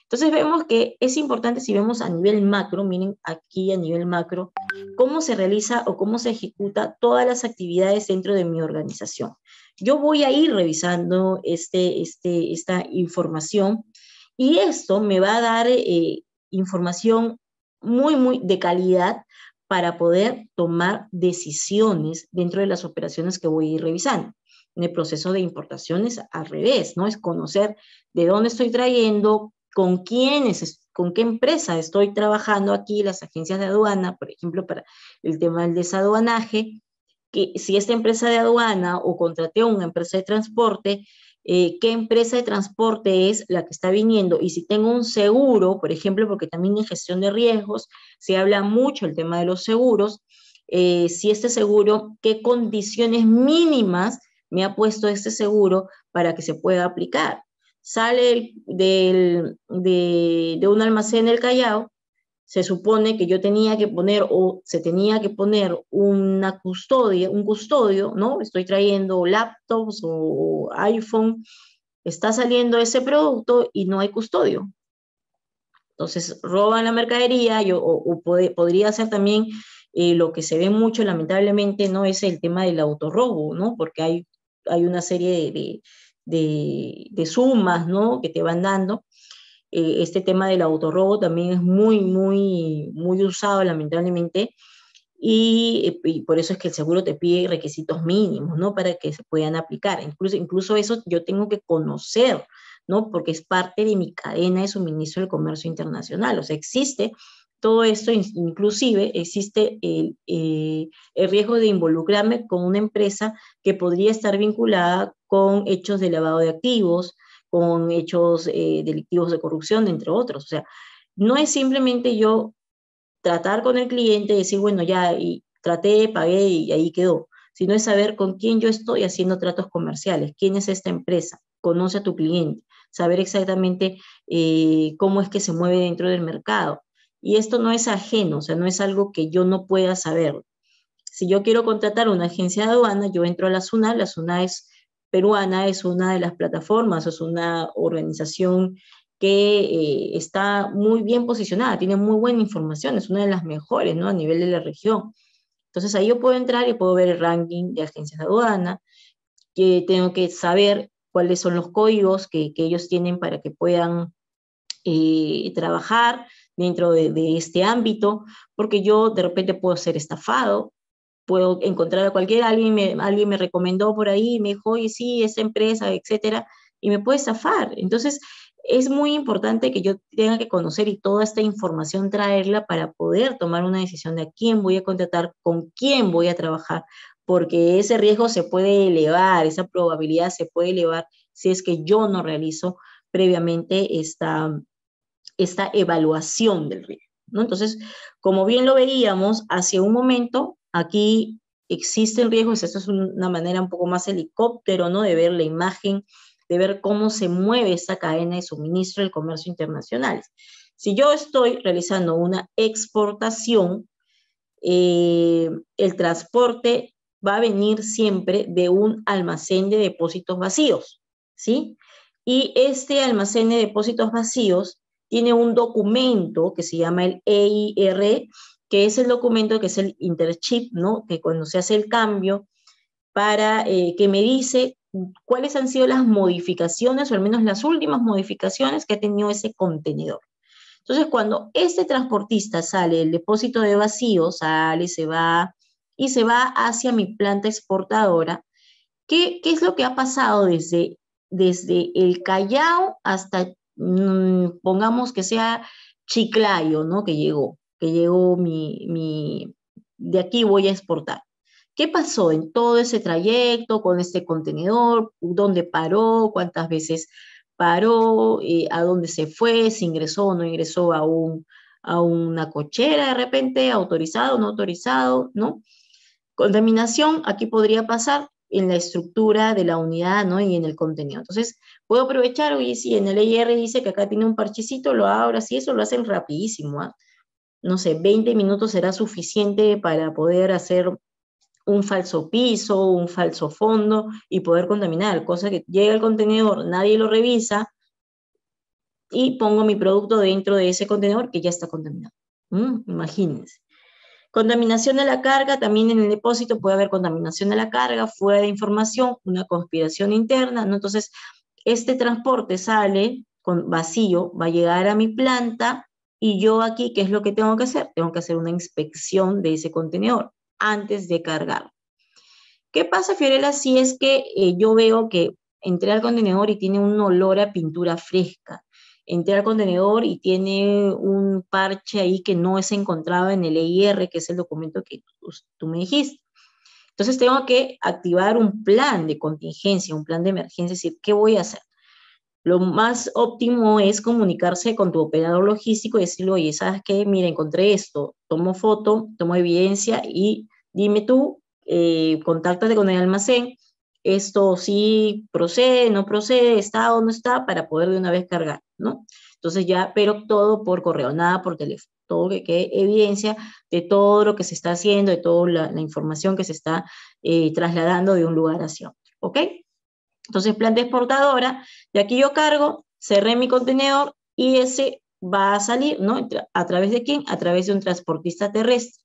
Entonces vemos que es importante si vemos a nivel macro, miren aquí a nivel macro, cómo se realiza o cómo se ejecuta todas las actividades dentro de mi organización. Yo voy a ir revisando este, este esta información y esto me va a dar eh, información muy, muy de calidad para poder tomar decisiones dentro de las operaciones que voy a ir revisando. En el proceso de importaciones, al revés, ¿no? Es conocer de dónde estoy trayendo, con quiénes, con qué empresa estoy trabajando aquí, las agencias de aduana, por ejemplo, para el tema del desaduanaje, que si esta empresa de aduana o contraté a una empresa de transporte, eh, qué empresa de transporte es la que está viniendo y si tengo un seguro, por ejemplo, porque también en gestión de riesgos se habla mucho el tema de los seguros, eh, si este seguro, qué condiciones mínimas me ha puesto este seguro para que se pueda aplicar. Sale de, un almacén el Callao se supone que yo tenía que poner o se tenía que poner una custodia, un custodio, ¿no? Estoy trayendo laptops o iPhone, está saliendo ese producto y no hay custodio. Entonces roban la mercadería yo, o, podría ser también eh, lo que se ve mucho lamentablemente, ¿no? Es el tema del autorrobo, ¿no? Porque hay, hay una serie de, de sumas, ¿no? Que te van dando eh, este tema del autorrobo también es muy, muy, muy usado lamentablemente. Eh, y, por eso es que el seguro te pide requisitos mínimos, ¿no? Para que se puedan aplicar. Incluso, incluso eso yo tengo que conocer, ¿no? Porque es parte de mi cadena de suministro del comercio internacional. O sea, existe todo esto, inclusive existe eh, el riesgo de involucrarme con una empresa que podría estar vinculada con hechos de lavado de activos, con hechos eh, delictivos de corrupción, entre otros. O sea, no es simplemente yo tratar con el cliente y decir, bueno, ya y traté, pagué y ahí quedó, sino es saber con quién yo estoy haciendo tratos comerciales, quién es esta empresa, conoce a tu cliente, saber exactamente eh, cómo es que se mueve dentro del mercado. Y esto no es ajeno, o sea, no es algo que yo no pueda saber. Si yo quiero contratar una agencia de aduana, yo entro a la SUNA, la SUNA es peruana es una de las plataformas, es una organización que eh, está muy bien posicionada, tiene muy buena información, es una de las mejores ¿no? a nivel de la región. Entonces ahí yo puedo entrar y puedo ver el ranking de agencias de aduana, que tengo que saber cuáles son los códigos que, ellos tienen para que puedan eh, trabajar dentro de, este ámbito, porque yo de repente puedo ser estafado, puedo encontrar a cualquier alguien me, alguien me recomendó por ahí, me dijo, oye, sí, esta empresa, etcétera, y me puede zafar. Entonces, es muy importante que yo tenga que conocer y toda esta información traerla para poder tomar una decisión de a quién voy a contratar, con quién voy a trabajar, porque ese riesgo se puede elevar, esa probabilidad se puede elevar si es que yo no realizo previamente esta, esta evaluación del riesgo. ¿no? Entonces, como bien lo veíamos hace un momento, Aquí existen riesgos, esto es una manera un poco más helicóptero, ¿no? De ver la imagen, de ver cómo se mueve esta cadena de suministro del comercio internacional. Si yo estoy realizando una exportación, eh, el transporte va a venir siempre de un almacén de depósitos vacíos, ¿sí? Y este almacén de depósitos vacíos tiene un documento que se llama el EIR, que es el documento que es el interchip, ¿no? que cuando se hace el cambio, para eh, que me dice cuáles han sido las modificaciones, o al menos las últimas modificaciones que ha tenido ese contenedor. Entonces, cuando este transportista sale del depósito de vacío, sale, se va y se va hacia mi planta exportadora, ¿qué, es lo que ha pasado desde, desde el Callao hasta, mm, pongamos que sea Chiclayo, ¿no? Que llegó que llegó mi, mi, de aquí voy a exportar. ¿Qué pasó en todo ese trayecto con este contenedor? ¿Dónde paró? ¿Cuántas veces paró? Eh, ¿A dónde se fue? ¿Se ingresó o no ingresó a, un, a una cochera de repente? ¿Autorizado o no autorizado? ¿No? Contaminación, aquí podría pasar en la estructura de la unidad ¿no? y en el contenido. Entonces, puedo aprovechar, oye, si en el e IR dice que acá tiene un parchecito, lo abro así, eso lo hacen rapidísimo. ¿ah? no sé, 20 minutos será suficiente para poder hacer un falso piso, un falso fondo y poder contaminar, cosa que llega al contenedor, nadie lo revisa y pongo mi producto dentro de ese contenedor que ya está contaminado. Mm, imagínense. Contaminación de la carga, también en el depósito puede haber contaminación de la carga, fuera de información, una conspiración interna, ¿no? Entonces, este transporte sale con vacío, va a llegar a mi planta, y yo aquí, ¿qué es lo que tengo que hacer? Tengo que hacer una inspección de ese contenedor antes de cargarlo. ¿Qué pasa, Fiorella, si es que eh, yo veo que entré al contenedor y tiene un olor a pintura fresca? Entré al contenedor y tiene un parche ahí que no es encontrado en el EIR, que es el documento que tú me dijiste. Entonces tengo que activar un plan de contingencia, un plan de emergencia, es decir, ¿qué voy a hacer? Lo más óptimo es comunicarse con tu operador logístico y decirle, oye, ¿sabes qué? Mira, encontré esto, tomo foto, tomo evidencia y dime tú, eh, con el almacén, esto sí procede, no procede, está o no está, para poder de una vez cargar, ¿no? Entonces ya, pero todo por correo, nada por teléfono, todo que evidencia de todo lo que se está haciendo, de toda la, información que se está eh, trasladando de un lugar hacia otro, ¿ok? Entonces, planta exportadora, de aquí yo cargo, cerré mi contenedor y ese va a salir, ¿no? ¿A través de quién? A través de un transportista terrestre.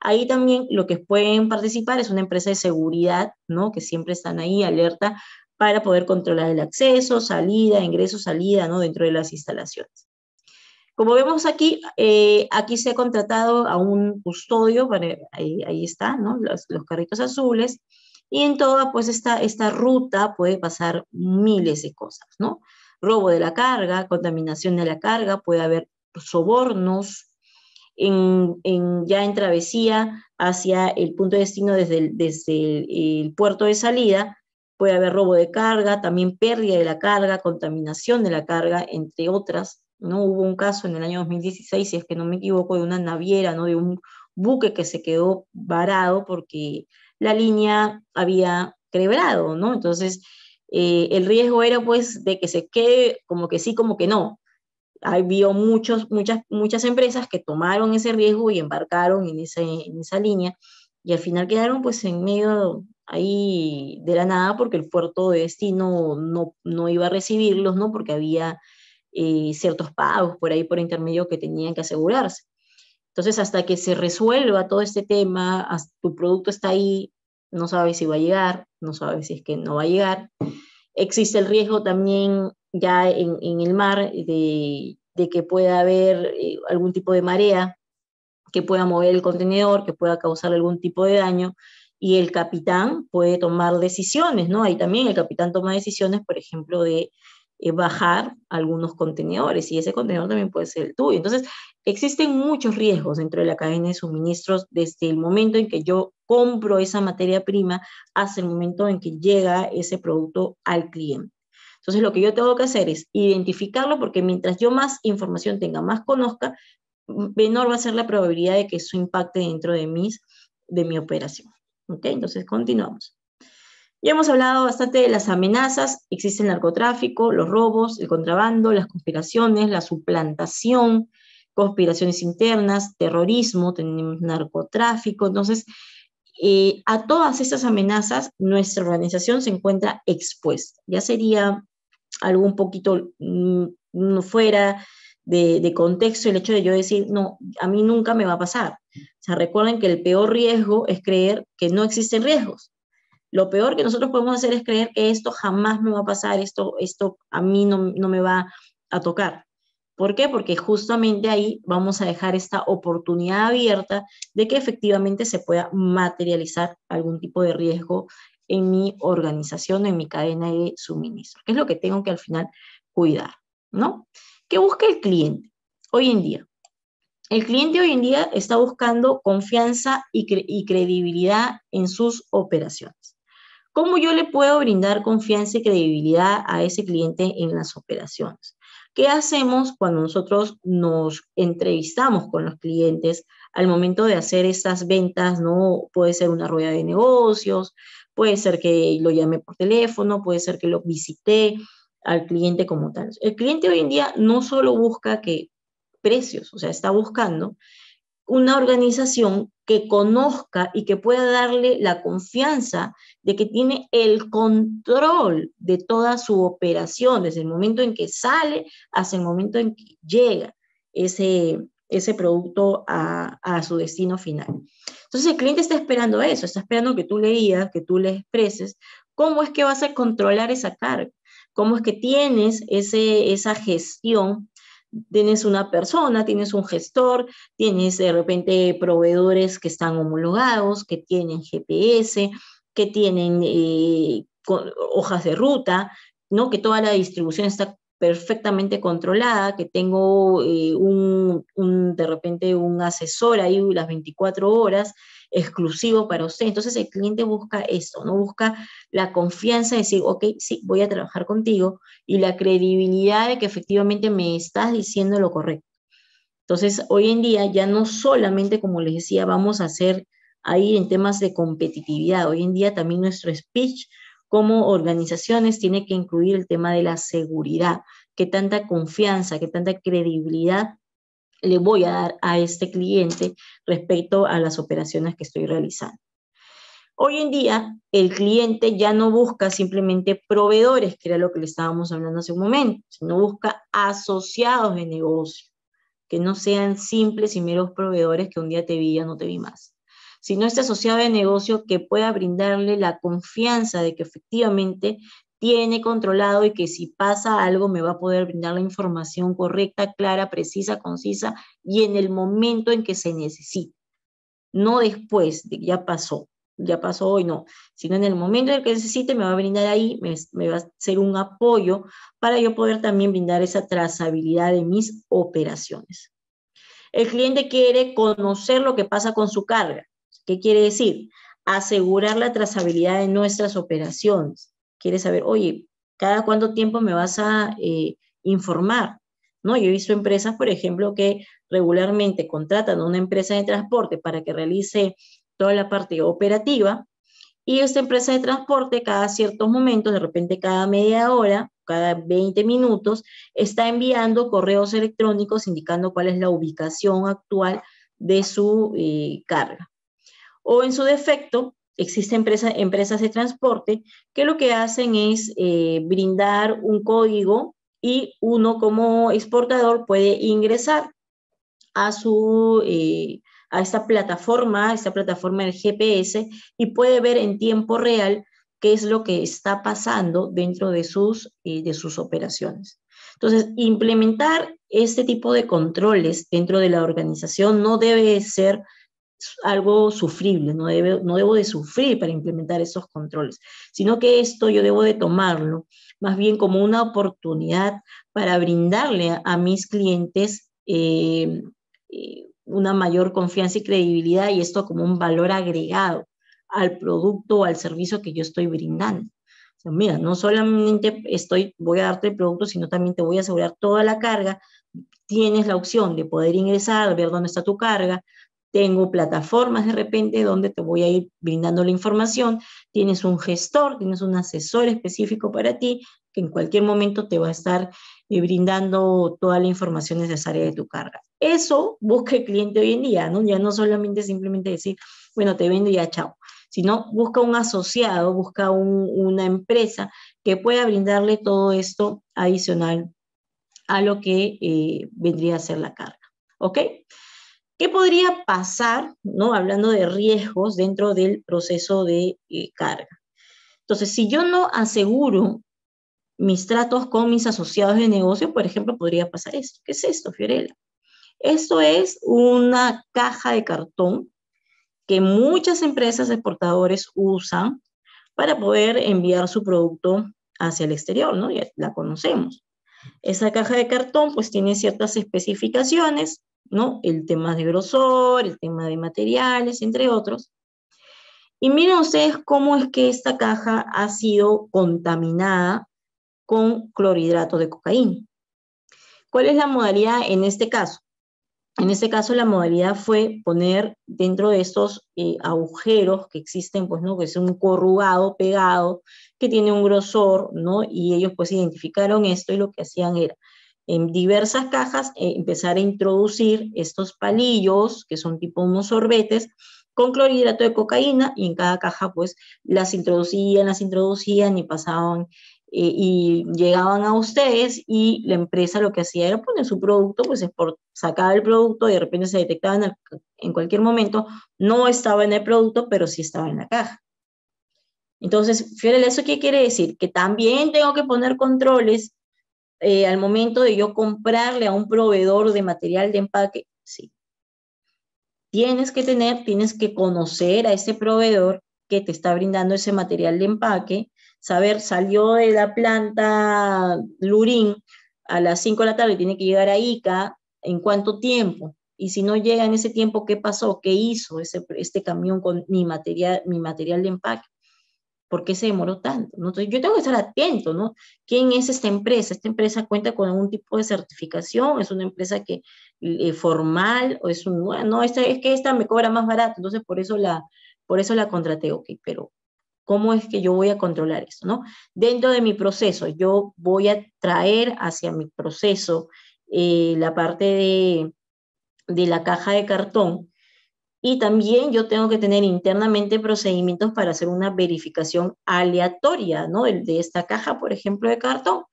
Ahí también lo que pueden participar es una empresa de seguridad, ¿no? Que siempre están ahí alerta para poder controlar el acceso, salida, ingreso, salida, ¿no? Dentro de las instalaciones. Como vemos aquí, eh, aquí se ha contratado a un custodio, ahí, están ¿no? los carritos azules, y en toda pues esta, esta ruta puede pasar miles de cosas, ¿no? Robo de la carga, contaminación de la carga, puede haber sobornos, en, en, ya en travesía hacia el punto de destino desde, el, desde el, el, puerto de salida, puede haber robo de carga, también pérdida de la carga, contaminación de la carga, entre otras. ¿no? Hubo un caso en el año 2016, si es que no me equivoco, de una naviera, ¿no? de un buque que se quedó varado porque la línea había crebrado, ¿no? Entonces, eh, el riesgo era pues de que se quede como que sí, como que no. Había muchos, muchas, muchas empresas que tomaron ese riesgo y embarcaron en, esa línea y al final quedaron pues en medio ahí de la nada porque el puerto de destino no, no iba a recibirlos, ¿no? Porque había eh, ciertos pagos por ahí por intermedio que tenían que asegurarse. Entonces, hasta que se resuelva todo este tema, tu producto está ahí, no sabes si va a llegar, no sabes si es que no va a llegar. Existe el riesgo también ya en, el mar de, que pueda haber eh, algún tipo de marea que pueda mover el contenedor, que pueda causar algún tipo de daño y el capitán puede tomar decisiones, ¿no? Ahí también el capitán toma decisiones, por ejemplo, de eh, bajar algunos contenedores y ese contenedor también puede ser el tuyo. Entonces, Existen muchos riesgos dentro de la cadena de suministros desde el momento en que yo compro esa materia prima hasta el momento en que llega ese producto al cliente. Entonces, lo que yo tengo que hacer es identificarlo porque mientras yo más información tenga, más conozca, menor va a ser la probabilidad de que eso impacte dentro de, mis, de mi operación. ¿Okay? Entonces, continuamos. Ya hemos hablado bastante de las amenazas, existe el narcotráfico, los robos, el contrabando, las conspiraciones, la suplantación, conspiraciones internas, terrorismo, tenemos narcotráfico. Entonces, eh, a todas estas amenazas nuestra organización se encuentra expuesta. Ya sería algo un poquito mm, mm, fuera de, contexto el hecho de yo decir, no, a mí nunca me va a pasar. O sea, recuerden que el peor riesgo es creer que no existen riesgos. Lo peor que nosotros podemos hacer es creer que esto jamás me va a pasar, esto, esto a mí no me va a tocar. ¿Por qué? Porque justamente ahí vamos a dejar esta oportunidad abierta de que efectivamente se pueda materializar algún tipo de riesgo en mi organización, o en mi cadena de suministro, que es lo que tengo que al final cuidar, ¿no? ¿Qué busca el cliente hoy en día? El cliente hoy en día está buscando confianza y credibilidad en sus operaciones. ¿Cómo yo le puedo brindar confianza y credibilidad a ese cliente en las operaciones? ¿Qué hacemos cuando nosotros nos entrevistamos con los clientes al momento de hacer estas ventas? No puede ser una rueda de negocios, puede ser que lo llamé por teléfono, puede ser que lo visité al cliente como tal. El cliente hoy en día no solo busca que precios, o sea, está buscando una organización que conozca y que pueda darle la confianza de que tiene el control de toda su operación, desde el momento en que sale hasta el momento en que llega ese, ese producto a, su destino final. Entonces el cliente está esperando eso, está esperando que tú le digas, que tú le expreses cómo es que vas a controlar esa carga, cómo es que tienes ese, esa gestión tienes una persona, tienes un gestor, tienes de repente proveedores que están homologados, que tienen GPS, que tienen eh, hojas de ruta, ¿no? que toda la distribución está perfectamente controlada, que tengo eh, un, de repente un asesor ahí las 24 horas exclusivo para usted. Entonces el cliente busca esto, ¿no? Busca la confianza de decir, ok, sí, voy a trabajar contigo y la credibilidad de que efectivamente me estás diciendo lo correcto. Entonces, hoy en día ya no solamente, como les decía, vamos a hacer ahí en temas de competitividad, hoy en día también nuestro speech como organizaciones tiene que incluir el tema de la seguridad, que tanta confianza, que tanta credibilidad le voy a dar a este cliente respecto a las operaciones que estoy realizando. Hoy en día, el cliente ya no busca simplemente proveedores, que era lo que le estábamos hablando hace un momento, sino busca asociados de negocio, que no sean simples y meros proveedores que un día te vi y ya no te vi más sino este asociado de negocio que pueda brindarle la confianza de que efectivamente tiene controlado y que si pasa algo me va a poder brindar la información correcta, clara, precisa, concisa y en el momento en que se necesite. No después de que ya pasó, ya pasó hoy, no, sino en el momento en que necesite me va a brindar ahí, me va a ser un apoyo para yo poder también brindar esa trazabilidad de mis operaciones. El cliente quiere conocer lo que pasa con su carga. ¿Qué quiere decir? Asegurar la trazabilidad de nuestras operaciones quiere saber, oye, ¿cada cuánto tiempo me vas a eh, informar? ¿No? Yo he visto empresas, por ejemplo, que regularmente contratan una empresa de transporte para que realice toda la parte operativa y esta empresa de transporte cada ciertos momentos, de repente cada media hora, cada 20 minutos, está enviando correos electrónicos indicando cuál es la ubicación actual de su eh, carga. O en su defecto, existen empresas de transporte que lo que hacen es eh, brindar un código y uno como exportador puede ingresar a su... Eh, plataforma, a esta plataforma, esta plataforma del GPS, y puede ver en tiempo real qué es lo que está pasando dentro de sus, eh, de sus operaciones. Entonces, implementar este tipo de controles dentro de la organización no debe ser algo sufrible, no, no debo de sufrir para implementar esos controles, sino que esto yo debo de tomarlo más bien como una oportunidad para brindarle a, mis clientes eh, eh, una mayor confianza y credibilidad y esto como un valor agregado al producto o al servicio que yo estoy brindando. mira, no solamente estoy, voy a darte el producto, sino también te voy a asegurar toda la carga. Tienes la opción de poder ingresar, ver dónde está tu carga, tengo plataformas de repente donde te voy a ir brindando la información, tienes un gestor, tienes un asesor específico para ti que en cualquier momento te va a estar eh, brindando toda la información necesaria de tu carga. Eso busca el cliente hoy en día, ¿no? Ya no solamente simplemente decir, bueno, te vendo y ya chao, sino busca un asociado, busca una empresa que pueda brindarle todo esto adicional a lo que eh, vendría a ser la carga. ¿Ok? ¿Qué podría pasar, ¿no? hablando de riesgos dentro del proceso de eh, carga? Entonces, si yo no aseguro mis tratos con mis asociados de negocio, por ejemplo, podría pasar esto. ¿Qué es esto, Fiorella? Esto es una caja de cartón que muchas empresas exportadores usan para poder enviar su producto hacia el exterior, ¿no? Ya la conocemos. Esa caja de cartón pues tiene ciertas especificaciones ¿no? El tema de grosor, el tema de materiales, entre otros. Y miren ustedes cómo es que esta caja ha sido contaminada con clorhidrato de cocaína. ¿Cuál es la modalidad en este caso? En este caso la modalidad fue poner dentro de estos eh, agujeros que existen, pues no, que es un corrugado pegado que tiene un grosor, ¿no? Y ellos pues identificaron esto y lo que hacían era en diversas cajas eh, empezar a introducir estos palillos, que son tipo unos sorbetes, con clorhidrato de cocaína y en cada caja pues las introducían, las introducían y pasaban eh, y llegaban a ustedes y la empresa lo que hacía era poner su producto, pues sacaba el producto y de repente se detectaba en, cualquier momento, no estaba en el producto, pero sí estaba en la caja. Entonces, Fiorel, ¿eso qué quiere decir? Que también tengo que poner controles eh, al momento de yo comprarle a un proveedor de material de empaque, sí. Tienes que tener, tienes que conocer a ese proveedor que te está brindando ese material de empaque, saber, salió de la planta Lurín a las 5 de la tarde, tiene que llegar a Ica, ¿en cuánto tiempo? Y si no llega en ese tiempo, ¿qué pasó? ¿Qué hizo ese, este camión con mi material, mi material de empaque? ¿Por qué se demoró tanto? Entonces, yo tengo que estar atento, ¿no? ¿Quién es esta empresa? ¿Esta empresa cuenta con algún tipo de certificación? ¿Es una empresa que eh, formal o es un, no, esta, es que esta me cobra más barato, entonces por eso la, por eso la contraté, ok, pero ¿cómo es que yo voy a controlar eso, no? Dentro de mi proceso, yo voy a traer hacia mi proceso eh, la parte de, de la caja de cartón, y también yo tengo que tener internamente procedimientos para hacer una verificación aleatoria, ¿no? El de esta caja, por ejemplo, de cartón,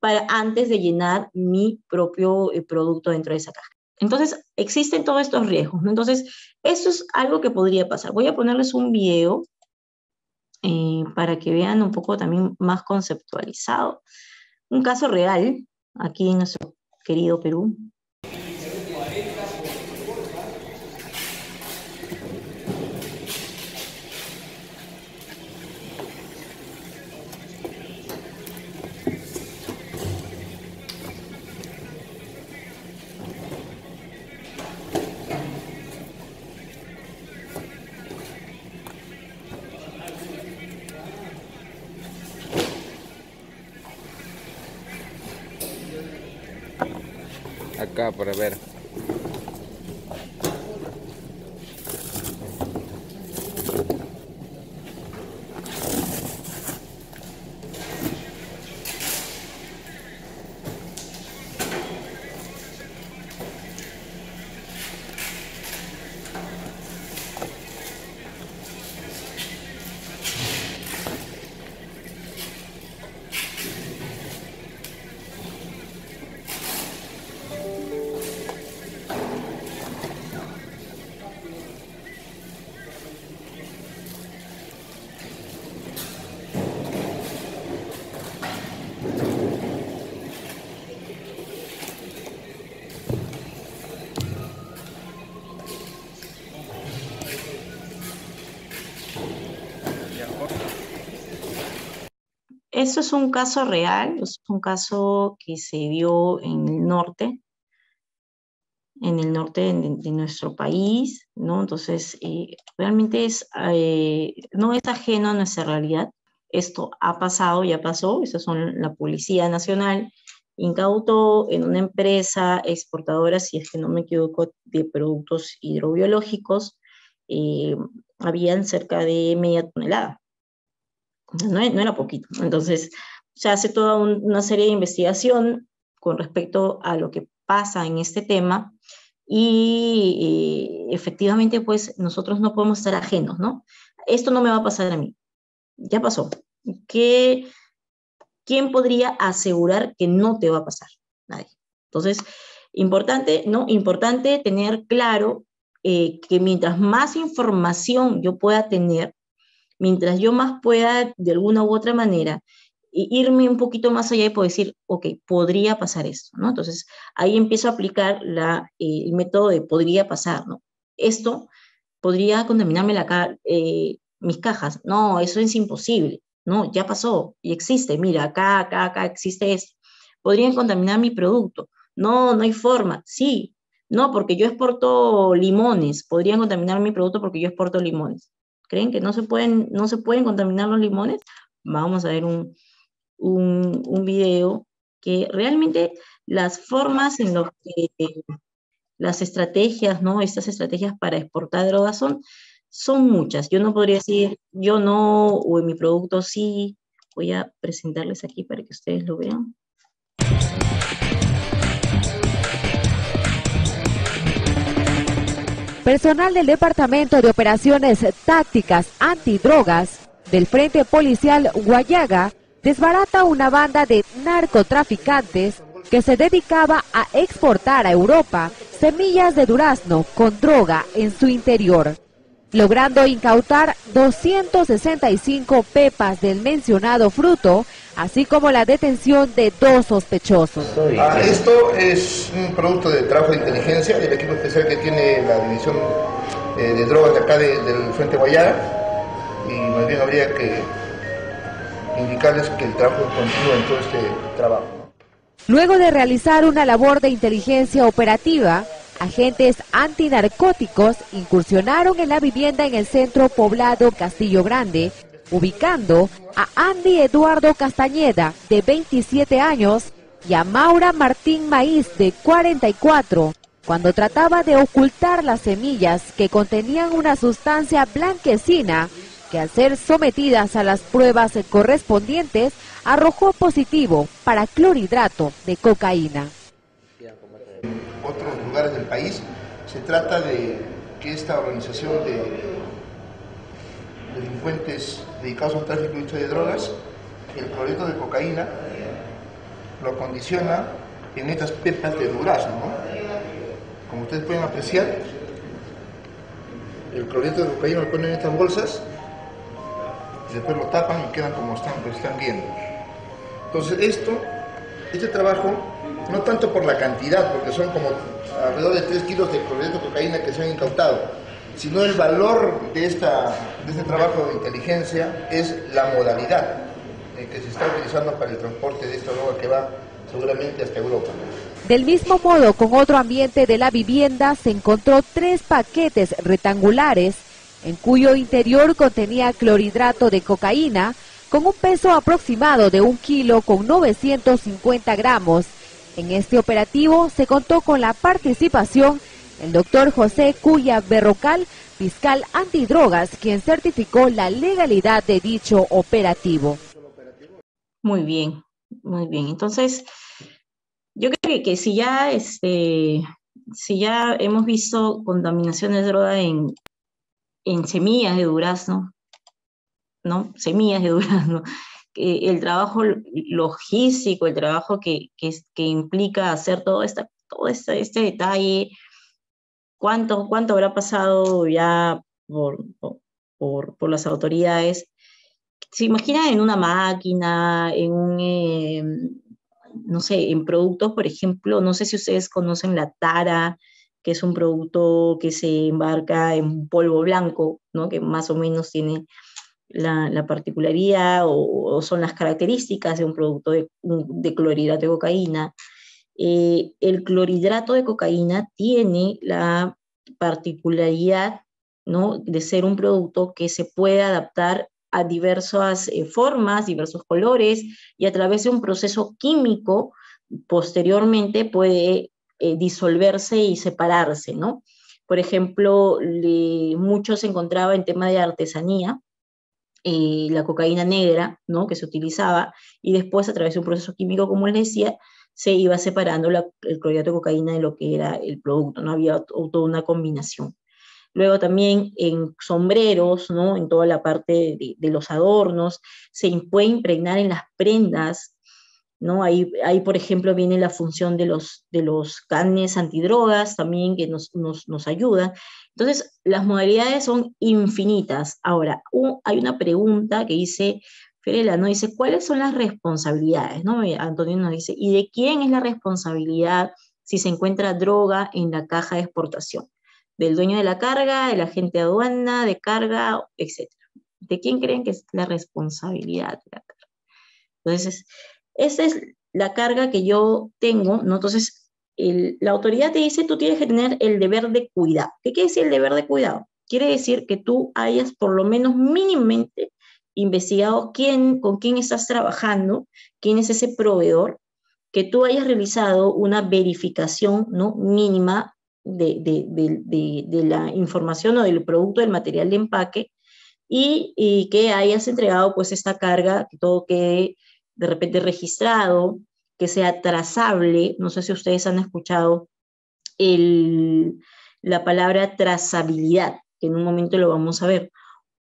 para antes de llenar mi propio eh, producto dentro de esa caja. Entonces, existen todos estos riesgos, ¿no? Entonces, eso es algo que podría pasar. Voy a ponerles un video eh, para que vean un poco también más conceptualizado. Un caso real aquí en nuestro querido Perú. por Esto es un caso real, es un caso que se dio en el norte, en el norte de, nuestro país, ¿no? Entonces, eh, realmente es, eh, no es ajeno a nuestra realidad. Esto ha pasado, ya pasó, esas son la Policía Nacional, incautó en una empresa exportadora, si es que no me equivoco, de productos hidrobiológicos, eh, habían cerca de media tonelada no, era poquito. Entonces, se hace toda una serie de investigación con respecto a lo que pasa en este tema y, efectivamente, pues nosotros no podemos estar ajenos, ¿no? Esto no me va a pasar a mí. Ya pasó. ¿Qué, ¿Quién podría asegurar que no te va a pasar? Nadie. Entonces, importante, ¿no? Importante tener claro eh, que mientras más información yo pueda tener, mientras yo más pueda, de alguna u otra manera, irme un poquito más allá y puedo decir, ok, podría pasar esto, ¿no? Entonces, ahí empiezo a aplicar la, eh, el método de podría pasar, ¿no? Esto podría contaminarme la eh, mis cajas, no, eso es imposible, ¿no? Ya pasó y existe, mira, acá, acá, acá existe esto. Podrían contaminar mi producto, no, no hay forma, sí, no, porque yo exporto limones, podrían contaminar mi producto porque yo exporto limones creen que no se pueden, no se pueden contaminar los limones, vamos a ver un, un, video que realmente las formas en las que las estrategias, ¿no? Estas estrategias para exportar drogas son, son muchas. Yo no podría decir, yo no, o en mi producto sí. Voy a presentarles aquí para que ustedes lo vean. Personal del Departamento de Operaciones Tácticas Antidrogas del Frente Policial Guayaga desbarata una banda de narcotraficantes que se dedicaba a exportar a Europa semillas de durazno con droga en su interior logrando incautar 265 pepas del mencionado fruto, así como la detención de dos sospechosos. Ah, esto es un producto de trabajo de inteligencia del equipo especial que tiene la división eh, de drogas de acá del Frente Guayara y más bien habría que indicarles que el trabajo continúa en todo este trabajo. Luego de realizar una labor de inteligencia operativa, agentes antinarcóticos incursionaron en la vivienda en el centro poblado Castillo Grande, ubicando a Andy Eduardo Castañeda, de 27 años, y a Maura Martín Maíz, de 44, cuando trataba de ocultar las semillas que contenían una sustancia blanquecina que al ser sometidas a las pruebas correspondientes arrojó positivo para clorhidrato de cocaína otros lugares del país. Se trata de que esta organización de delincuentes dedicados al tráfico y de drogas, el proyecto de cocaína, lo condiciona en estas pepas de durazno. Como ustedes pueden apreciar, el cloreto de cocaína lo ponen en estas bolsas y después lo tapan y quedan como están, pues están viendo. Entonces esto, este trabajo no tanto por la cantidad, porque son como alrededor de 3 kilos de clorhidrato de cocaína que se han incautado, sino el valor de, esta, este trabajo de inteligencia es la modalidad eh, que se está utilizando para el transporte de esta droga que va seguramente hasta Europa. Del mismo modo, con otro ambiente de la vivienda se encontró tres paquetes rectangulares en cuyo interior contenía clorhidrato de cocaína con un peso aproximado de un kilo con 950 gramos en este operativo se contó con la participación del doctor José Cuya Berrocal, fiscal antidrogas, quien certificó la legalidad de dicho operativo. Muy bien, muy bien. Entonces, yo creo que, si ya este, si ya hemos visto contaminación de droga en, en semillas de durazno, ¿no? Semillas de durazno. Eh, el trabajo logístico, el trabajo que, que, implica hacer todo, esta, todo este, este detalle, cuánto, cuánto habrá pasado ya por, por, por las autoridades. Se imagina en una máquina, en un, eh, no sé, en productos, por ejemplo, no sé si ustedes conocen la tara, que es un producto que se embarca en polvo blanco, ¿no? que más o menos tiene la, particularidad o, son las características de un producto de, clorhidrato de cocaína. Eh, el clorhidrato de cocaína tiene la particularidad de ser un producto que se puede adaptar a diversas eh, formas, diversos colores, y a través de un proceso químico, posteriormente puede eh, disolverse y separarse, Por ejemplo, mucho se encontraba en tema de artesanía, eh, la cocaína negra, ¿no? Que se utilizaba, y después a través de un proceso químico, como les decía, se iba separando el clorhidrato de cocaína de lo que era el producto, ¿no? Había toda una combinación. Luego también en sombreros, ¿no? En toda la parte de los adornos, se puede impregnar en las prendas Ahí, ahí, por ejemplo, viene la función de los, de los canes antidrogas también que nos, nos, ayudan. Entonces, las modalidades son infinitas. Ahora, hay una pregunta que dice Ferela, ¿no? Dice, ¿cuáles son las responsabilidades? ¿No? Eh, Antonio nos dice, ¿y de quién es la responsabilidad si se encuentra droga en la caja de exportación? ¿Del dueño de la carga, del agente de aduana, de carga, etcétera? ¿De quién creen que es la responsabilidad de la carga? Entonces, esa es la carga que yo tengo, ¿no? Entonces, la autoridad te dice, tú tienes que tener el deber de cuidado. ¿Qué quiere decir el deber de cuidado? Quiere decir que tú hayas por lo menos mínimamente investigado quién, con quién estás trabajando, quién es ese proveedor, que tú hayas realizado una verificación ¿no? mínima de, de, de, la información o del producto, del material de empaque, y, y, que hayas entregado pues esta carga, que todo quede de repente registrado, que sea trazable. No sé si ustedes han escuchado la palabra trazabilidad, que en un momento lo vamos a ver.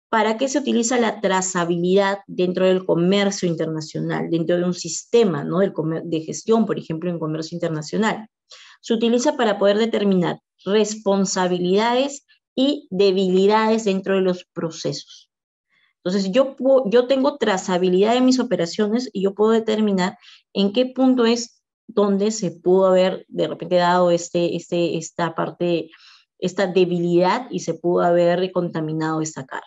¿Para qué se utiliza la trazabilidad dentro del comercio internacional, dentro de un sistema ¿no? de gestión, por ejemplo, en comercio internacional? Se utiliza para poder determinar responsabilidades y debilidades dentro de los procesos. Entonces, yo, yo tengo trazabilidad de mis operaciones y yo puedo determinar en qué punto es donde se pudo haber de repente dado este, este, esta parte, esta debilidad y se pudo haber contaminado esta carga.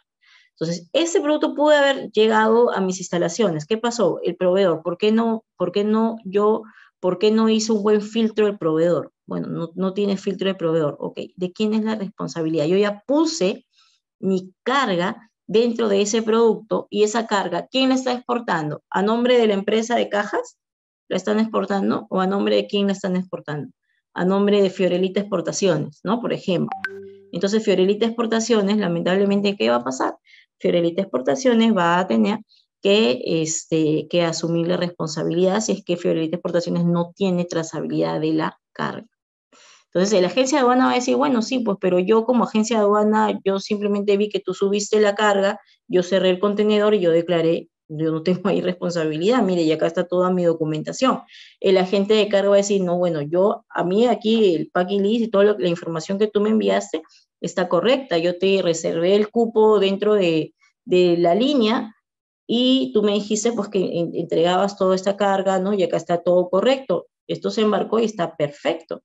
Entonces, ese producto pudo haber llegado a mis instalaciones. ¿Qué pasó? El proveedor, ¿por qué no, por qué no yo, por qué no hizo un buen filtro el proveedor? Bueno, no, tiene filtro de proveedor. Ok, ¿de quién es la responsabilidad? Yo ya puse mi carga dentro de ese producto y esa carga, ¿quién la está exportando? ¿A nombre de la empresa de cajas la están exportando o a nombre de quién la están exportando? A nombre de Fiorelita Exportaciones, ¿no? Por ejemplo. Entonces, Fiorelita Exportaciones, lamentablemente, ¿qué va a pasar? Fiorelita Exportaciones va a tener que, este, que asumir la responsabilidad si es que Fiorelita Exportaciones no tiene trazabilidad de la carga. Entonces, la agencia de aduana va a decir, bueno, sí, pues, pero yo como agencia de aduana, yo simplemente vi que tú subiste la carga, yo cerré el contenedor y yo declaré, yo no tengo ahí responsabilidad, mire, y acá está toda mi documentación. El agente de carga va a decir, no, bueno, yo, a mí aquí el packing list y toda la información que tú me enviaste está correcta, yo te reservé el cupo dentro de, de la línea, y tú me dijiste pues que entregabas toda esta carga, ¿no? Y acá está todo correcto. Esto se embarcó y está perfecto.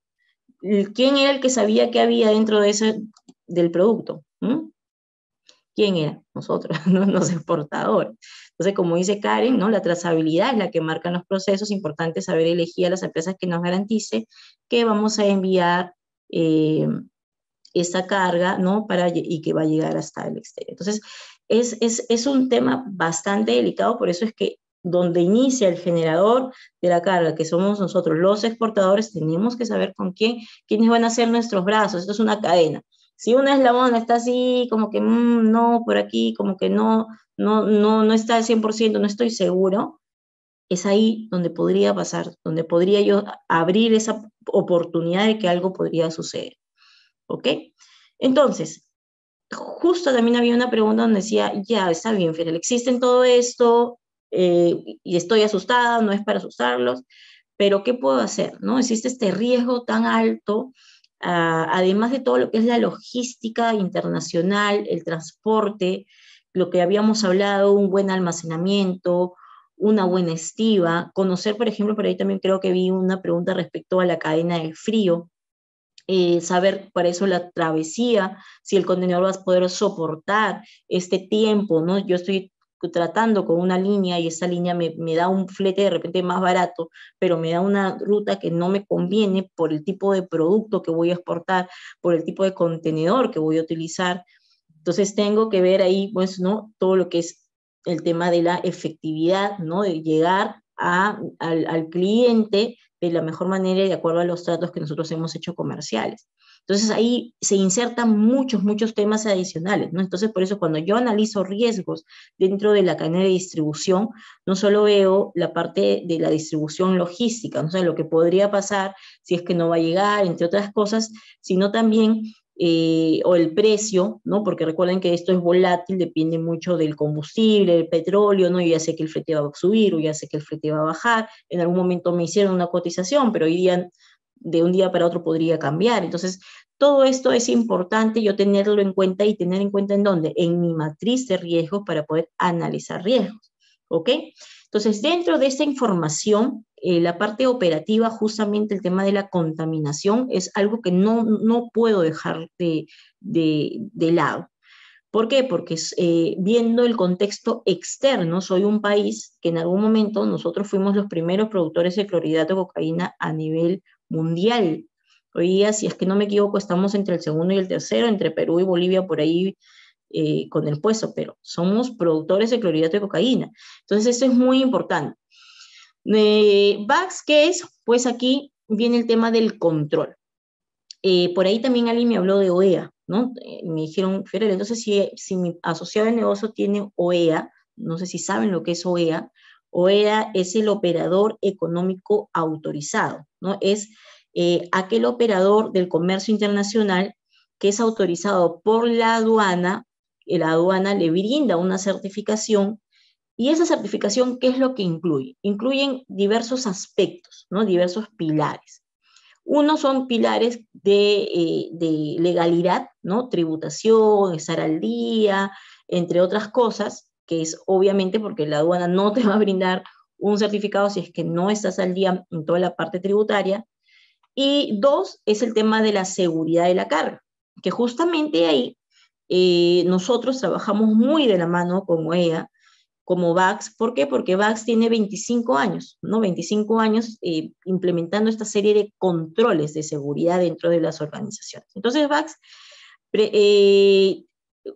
¿Quién era el que sabía qué había dentro de ese, del producto? ¿Mm? ¿Quién era? Nosotros, los exportadores. Entonces, como dice Karen, ¿no? la trazabilidad es la que marca los procesos. Importante saber elegir a las empresas que nos garantice que vamos a enviar eh, esta carga, ¿no? Para, y que va a llegar hasta el exterior. Entonces, es, es, un tema bastante delicado, por eso es que donde inicia el generador de la carga, que somos nosotros los exportadores, tenemos que saber con quién, quiénes van a ser nuestros brazos. Esto es una cadena. Si una eslabón está así, como que mm, no, por aquí, como que no, no, no, no está al 100%, no estoy seguro, es ahí donde podría pasar, donde podría yo abrir esa oportunidad de que algo podría suceder. ¿Ok? Entonces, justo también había una pregunta donde decía, ya, está bien, Fidel, existen todo esto, eh, y estoy asustada, no es para asustarlos, pero ¿qué puedo hacer? ¿No? Existe este riesgo tan alto, ah, además de todo lo que es la logística internacional, el transporte, lo que habíamos hablado, un buen almacenamiento, una buena estiva, conocer, por ejemplo, por ahí también creo que vi una pregunta respecto a la cadena del frío, eh, saber para eso la travesía, si el contenedor va a poder soportar este tiempo, ¿no? Yo estoy tratando con una línea y esa línea me, da un flete de repente más barato, pero me da una ruta que no me conviene por el tipo de producto que voy a exportar, por el tipo de contenedor que voy a utilizar. Entonces tengo que ver ahí, pues, ¿no? Todo lo que es el tema de la efectividad, ¿no? De llegar al, al cliente de la mejor manera y de acuerdo a los tratos que nosotros hemos hecho comerciales. Entonces ahí se insertan muchos, muchos temas adicionales, ¿no? Entonces por eso cuando yo analizo riesgos dentro de la cadena de distribución, no solo veo la parte de la distribución logística, ¿no? o sea, lo que podría pasar si es que no va a llegar, entre otras cosas, sino también eh, o el precio, ¿no? Porque recuerden que esto es volátil, depende mucho del combustible, del petróleo, ¿no? Yo ya sé que el frete va a subir o ya sé que el frete va a bajar. En algún momento me hicieron una cotización, pero hoy día de un día para otro podría cambiar. Entonces, todo esto es importante yo tenerlo en cuenta y tener en cuenta en dónde, en mi matriz de riesgos para poder analizar riesgos. ¿Ok? Entonces, dentro de esta información, eh, la parte operativa, justamente el tema de la contaminación, es algo que no, puedo dejar de, de, lado. ¿Por qué? Porque eh, viendo el contexto externo, soy un país que en algún momento nosotros fuimos los primeros productores de clorhidrato de cocaína a nivel mundial. Hoy día, si es que no me equivoco, estamos entre el segundo y el tercero, entre Perú y Bolivia, por ahí eh, con el puesto, pero somos productores de clorhidrato de cocaína. Entonces, eso es muy importante. Eh, Vax, ¿qué es? Pues aquí viene el tema del control. Eh, por ahí también alguien me habló de OEA, ¿no? Eh, me dijeron, Ferrer, entonces si, si mi asociado de negocio tiene OEA, no sé si saben lo que es OEA, OEA es el operador económico autorizado, ¿no? Es eh, aquel operador del comercio internacional que es autorizado por la aduana, la aduana le brinda una certificación y esa certificación, ¿qué es lo que incluye? Incluyen diversos aspectos, ¿no? diversos pilares. Uno son pilares de, eh, de legalidad, ¿no? tributación, estar al día, entre otras cosas que es obviamente porque la aduana no te va a brindar un certificado si es que no estás al día en toda la parte tributaria. Y dos, es el tema de la seguridad de la carga, que justamente ahí eh, nosotros trabajamos muy de la mano con OEA, como VAX. ¿Por qué? Porque VAX tiene 25 años, ¿no? 25 años eh, implementando esta serie de controles de seguridad dentro de las organizaciones. Entonces, VAX eh,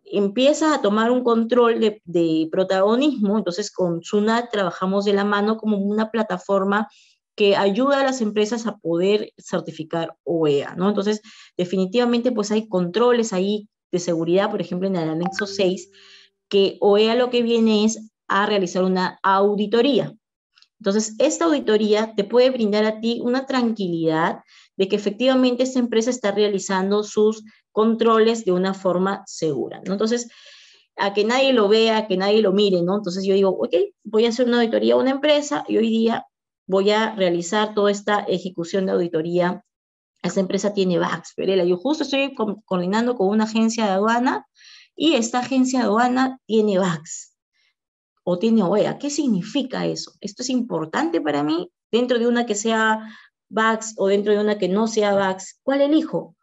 empieza a tomar un control de, protagonismo. Entonces, con Suna trabajamos de la mano como una plataforma que ayuda a las empresas a poder certificar OEA, ¿no? Entonces, definitivamente, pues hay controles ahí de seguridad, por ejemplo, en el anexo 6, que OEA lo que viene es a realizar una auditoría. Entonces, esta auditoría te puede brindar a ti una tranquilidad de que efectivamente esta empresa está realizando sus controles de una forma segura, ¿no? Entonces, a que nadie lo vea, a que nadie lo mire, ¿no? Entonces yo digo, ok, voy a hacer una auditoría a una empresa y hoy día voy a realizar toda esta ejecución de auditoría. Esta empresa tiene VAX, Perela. Yo justo estoy coordinando con una agencia de aduana y esta agencia de aduana tiene VAX o tiene OEA. ¿Qué significa eso? ¿Esto es importante para mí dentro de una que sea VAX o dentro de una que no sea VAX? ¿Cuál elijo?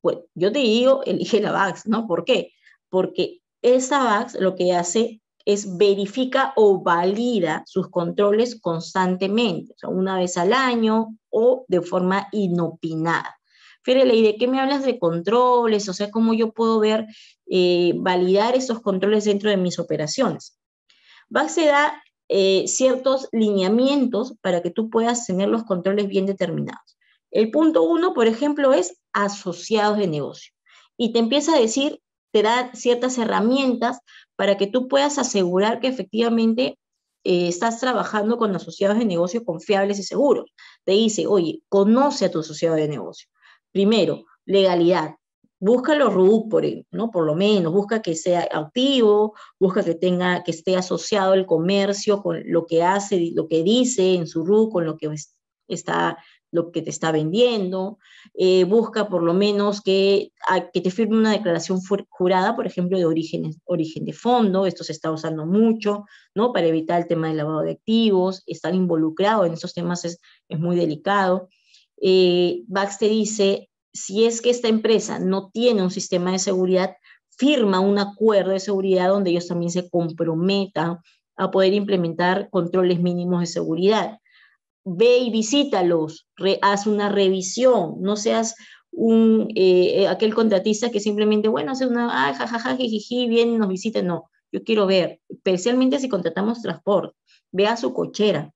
Pues yo te digo, elige la VAX, ¿no? ¿Por qué? Porque esa VAX lo que hace es verifica o valida sus controles constantemente, o sea, una vez al año o de forma inopinada. Fíjate, ¿y de qué me hablas de controles? O sea, ¿cómo yo puedo ver, eh, validar esos controles dentro de mis operaciones? VAX se da eh, ciertos lineamientos para que tú puedas tener los controles bien determinados. El punto uno, por ejemplo, es asociados de negocio. Y te empieza a decir, te da ciertas herramientas para que tú puedas asegurar que efectivamente eh, estás trabajando con asociados de negocio confiables y seguros. Te dice, oye, conoce a tu asociado de negocio. Primero, legalidad. Busca los RU, por, ¿no? por lo menos, busca que sea activo, busca que, tenga, que esté asociado el comercio con lo que hace, lo que dice en su RU, con lo que está lo que te está vendiendo, eh, busca por lo menos que, que te firme una declaración jurada, por ejemplo, de origen, origen de fondo, esto se está usando mucho, ¿no? Para evitar el tema del lavado de activos, estar involucrado en esos temas es, muy delicado. Eh, Bax te dice, si es que esta empresa no tiene un sistema de seguridad, firma un acuerdo de seguridad donde ellos también se comprometan a poder implementar controles mínimos de seguridad ve y visítalos, haz una revisión, no seas un, eh, eh, aquel contratista que simplemente, bueno, hace una, ah, jajaja, jiji, viene y nos visita, no, yo quiero ver, especialmente si contratamos transporte, a su cochera,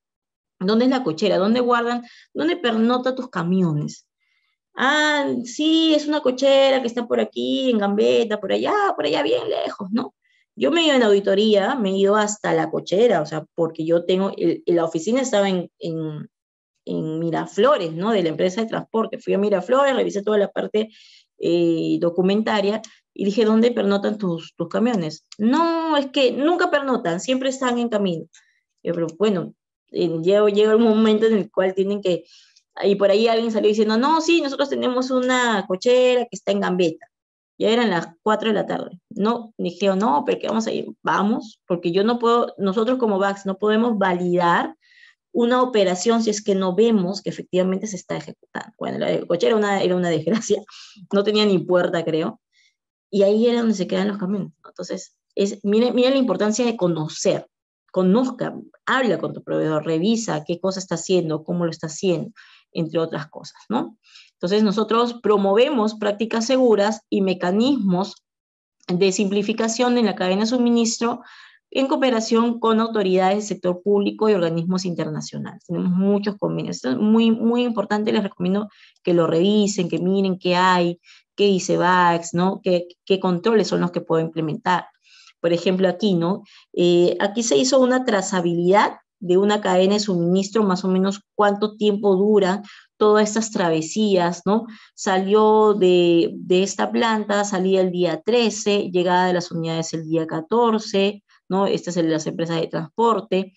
¿dónde es la cochera? ¿Dónde guardan? ¿Dónde pernota tus camiones? Ah, sí, es una cochera que está por aquí, en Gambeta, por allá, por allá bien lejos, ¿no? Yo me iba en auditoría, me ido hasta la cochera, o sea, porque yo tengo, la oficina estaba en, Miraflores, ¿no? De la empresa de transporte. Fui a Miraflores, revisé toda la parte eh, documentaria y dije, ¿dónde pernotan tus, camiones? No, es que nunca pernotan, siempre están en camino. Pero bueno, eh, llega, llega un momento en el cual tienen que, y por ahí alguien salió diciendo, no, sí, nosotros tenemos una cochera que está en Gambeta. Ya eran las 4 de la tarde. No, dije, no, pero que vamos a ir, vamos, porque yo no puedo, nosotros como VAX no podemos validar una operación si es que no vemos que efectivamente se está ejecutando. Bueno, el coche era una, era una desgracia, no tenía ni puerta, creo. Y ahí era donde se quedan los caminos. Entonces, es, miren, miren la importancia de conocer, conozca, habla con tu proveedor, revisa qué cosa está haciendo, cómo lo está haciendo, entre otras cosas, ¿no? Entonces nosotros promovemos prácticas seguras y mecanismos de simplificación en la cadena de suministro en cooperación con autoridades del sector público y organismos internacionales. Tenemos muchos convenios. Esto es muy, muy importante, les recomiendo que lo revisen, que miren qué hay, qué dice VAX, ¿no? qué, controles son los que puedo implementar. Por ejemplo, aquí, ¿no? Eh, aquí se hizo una trazabilidad de una cadena de suministro, más o menos cuánto tiempo dura todas estas travesías, ¿no? Salió de, esta planta, salía el día 13, llegada de las unidades el día 14, ¿no? Estas son las empresas de transporte,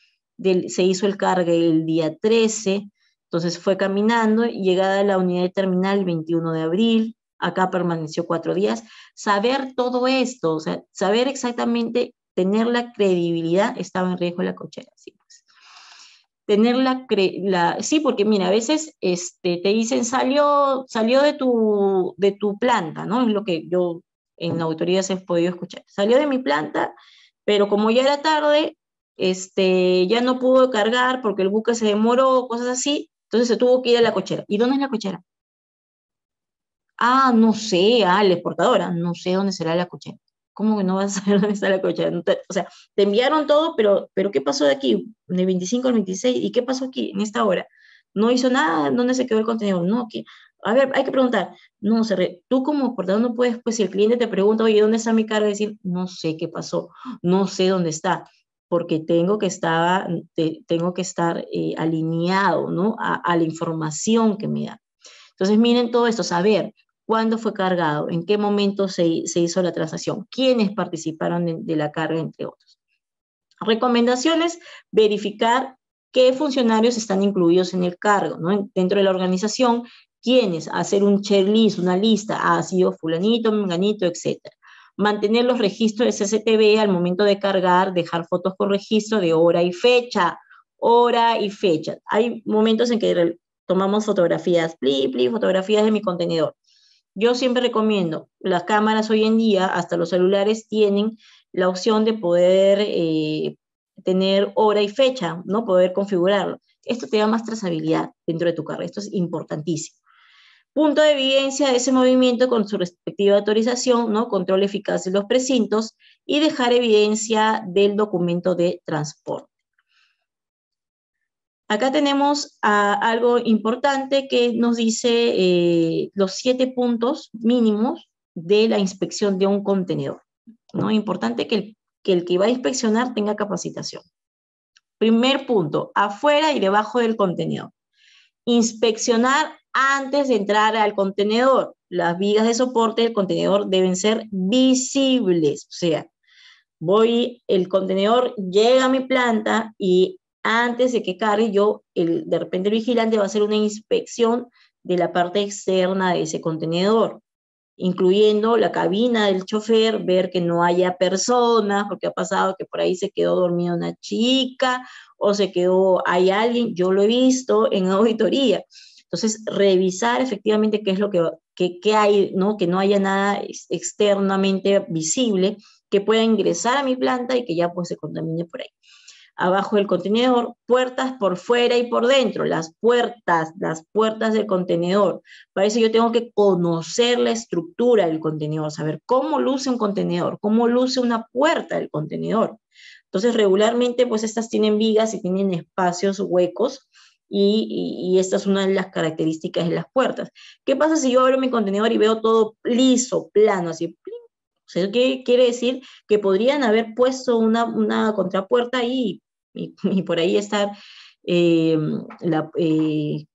se hizo el cargue el día 13, entonces fue caminando, llegada a la unidad de terminal el 21 de abril, acá permaneció cuatro días. Saber todo esto, o sea, saber exactamente, tener la credibilidad, estaba en riesgo la cochera, sí tener la, la, sí, porque mira, a veces este, te dicen salió, salió de, tu, de tu planta, ¿no? Es lo que yo en la auditoría se he podido escuchar. Salió de mi planta, pero como ya era tarde, este, ya no pudo cargar porque el buque se demoró, cosas así, entonces se tuvo que ir a la cochera. ¿Y dónde es la cochera? Ah, no sé, ah, la exportadora, no sé dónde será la cochera. ¿cómo que no vas a saber dónde está la cocha, o sea, te enviaron todo, pero, pero ¿qué pasó de aquí? De 25 al 26, ¿y qué pasó aquí en esta hora? No hizo nada, ¿dónde se quedó el contenido? No, que, a ver, hay que preguntar. No, se tú como portador no puedes, pues si el cliente te pregunta, oye, ¿dónde está mi carga? Decir, no sé qué pasó, no sé dónde está porque tengo que estar, tengo que estar eh, alineado ¿no? a, a la información que me da. Entonces, miren todo esto, saber, cuándo fue cargado, en qué momento se, hizo la transacción, quiénes participaron de, la carga, entre otros. Recomendaciones, verificar qué funcionarios están incluidos en el cargo, dentro de la organización, quiénes, hacer un checklist, una lista, ah, ha sido fulanito, menganito, etc. Mantener los registros de CCTV al momento de cargar, dejar fotos con registro de hora y fecha, hora y fecha. Hay momentos en que tomamos fotografías, pli, pli, fotografías de mi contenedor yo siempre recomiendo, las cámaras hoy en día, hasta los celulares, tienen la opción de poder eh, tener hora y fecha, ¿no? Poder configurarlo. Esto te da más trazabilidad dentro de tu carrera. Esto es importantísimo. Punto de evidencia de ese movimiento con su respectiva autorización, ¿no? Control eficaz de los precintos y dejar evidencia del documento de transporte. Acá tenemos algo importante que nos dice eh, los siete puntos mínimos de la inspección de un contenedor. ¿no? Importante que el, que el va a inspeccionar tenga capacitación. Primer punto, afuera y debajo del contenedor. Inspeccionar antes de entrar al contenedor. Las vigas de soporte del contenedor deben ser visibles. O sea, voy, el contenedor llega a mi planta y antes de que cargue yo, el, de repente el vigilante va a hacer una inspección de la parte externa de ese contenedor, incluyendo la cabina del chofer, ver que no haya personas, porque ha pasado que por ahí se quedó dormida una chica o se quedó, hay alguien, yo lo he visto en auditoría. Entonces, revisar efectivamente qué es lo que, que, hay, ¿no? que no haya nada externamente visible que pueda ingresar a mi planta y que ya pues se contamine por ahí abajo del contenedor, puertas por fuera y por dentro, las puertas, las puertas del contenedor. Para eso yo tengo que conocer la estructura del contenedor, saber cómo luce un contenedor, cómo luce una puerta del contenedor. Entonces, regularmente, pues estas tienen vigas y tienen espacios huecos y, esta es una de las características de las puertas. ¿Qué pasa si yo abro mi contenedor y veo todo liso, plano, así? O ¿qué quiere decir? Que podrían haber puesto una, una contrapuerta ahí y, por ahí estar eh, eh,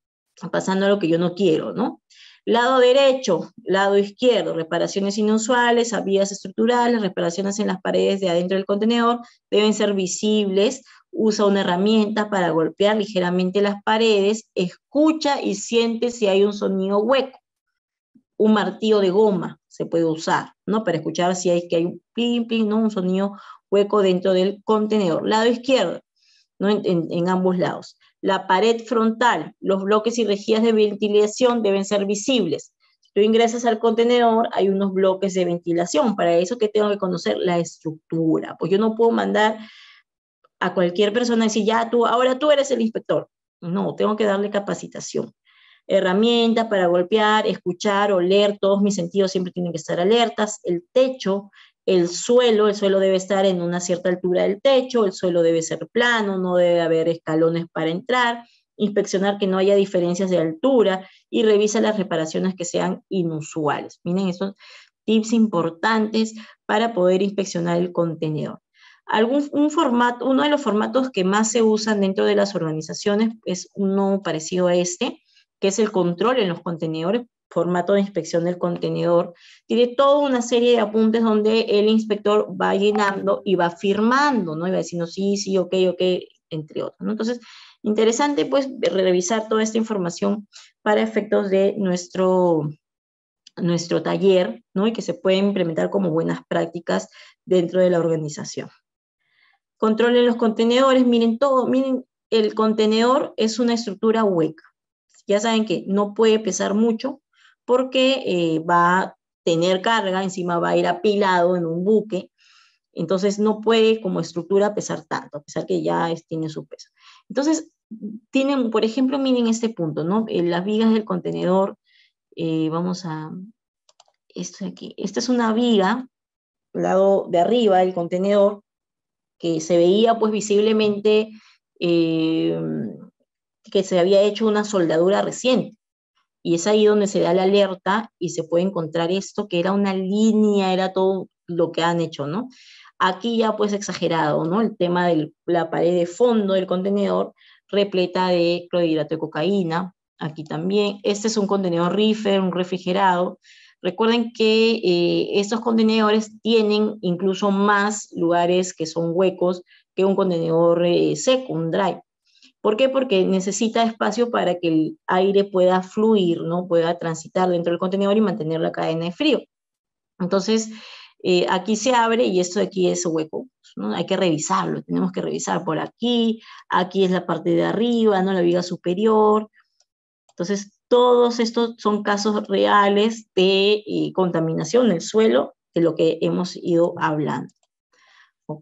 pasando lo que yo no quiero, ¿no? Lado derecho, lado izquierdo, reparaciones inusuales, vías estructurales, reparaciones en las paredes de adentro del contenedor, deben ser visibles, usa una herramienta para golpear ligeramente las paredes, escucha y siente si hay un sonido hueco. Un martillo de goma se puede usar, ¿no? Para escuchar si hay que hay un ¿no? Un sonido hueco dentro del contenedor. Lado izquierdo, en, ambos lados. La pared frontal, los bloques y rejillas de ventilación deben ser visibles. tú ingresas al contenedor, hay unos bloques de ventilación. Para eso que tengo que conocer la estructura. Pues yo no puedo mandar a cualquier persona y decir, ya tú, ahora tú eres el inspector. No, tengo que darle capacitación. Herramientas para golpear, escuchar, oler, todos mis sentidos siempre tienen que estar alertas. El techo el suelo, el suelo debe estar en una cierta altura del techo, el suelo debe ser plano, no debe haber escalones para entrar, inspeccionar que no haya diferencias de altura y revisa las reparaciones que sean inusuales. Miren estos tips importantes para poder inspeccionar el contenedor. un formato, uno de los formatos que más se usan dentro de las organizaciones es uno parecido a este, que es el control en los contenedores, formato de inspección del contenedor, tiene toda una serie de apuntes donde el inspector va llenando y va firmando, ¿no? Y va diciendo sí, sí, ok, ok, entre otros, Entonces, interesante pues revisar toda esta información para efectos de nuestro, nuestro taller, ¿no? Y que se puede implementar como buenas prácticas dentro de la organización. Controlen los contenedores, miren todo, miren, el contenedor es una estructura hueca. Ya saben que no puede pesar mucho, porque eh, va a tener carga, encima va a ir apilado en un buque, entonces no puede como estructura pesar tanto, a pesar que ya tiene su peso. Entonces, tienen, por ejemplo, miren este punto, ¿no? Eh, las vigas del contenedor, eh, vamos a, esto de aquí, esta es una viga, lado de arriba del contenedor, que se veía pues visiblemente que se había hecho una soldadura reciente. Y es ahí donde se da la alerta y se puede encontrar esto, que era una línea, era todo lo que han hecho, ¿no? Aquí ya pues exagerado, ¿no? El tema de la pared de fondo del contenedor repleta de clorhidrato de cocaína. Aquí también, este es un contenedor rifer, un refrigerado. Recuerden que eh, estos contenedores tienen incluso más lugares que son huecos que un contenedor eh, seco, un dry. ¿Por qué? Porque necesita espacio para que el aire pueda fluir, ¿no? Pueda transitar dentro del contenedor y mantener la cadena de frío. Entonces, eh, aquí se abre y esto de aquí es hueco, ¿no? Hay que revisarlo, tenemos que revisar por aquí, aquí es la parte de arriba, ¿no? La viga superior. Entonces, todos estos son casos reales de eh, contaminación del suelo, de lo que hemos ido hablando.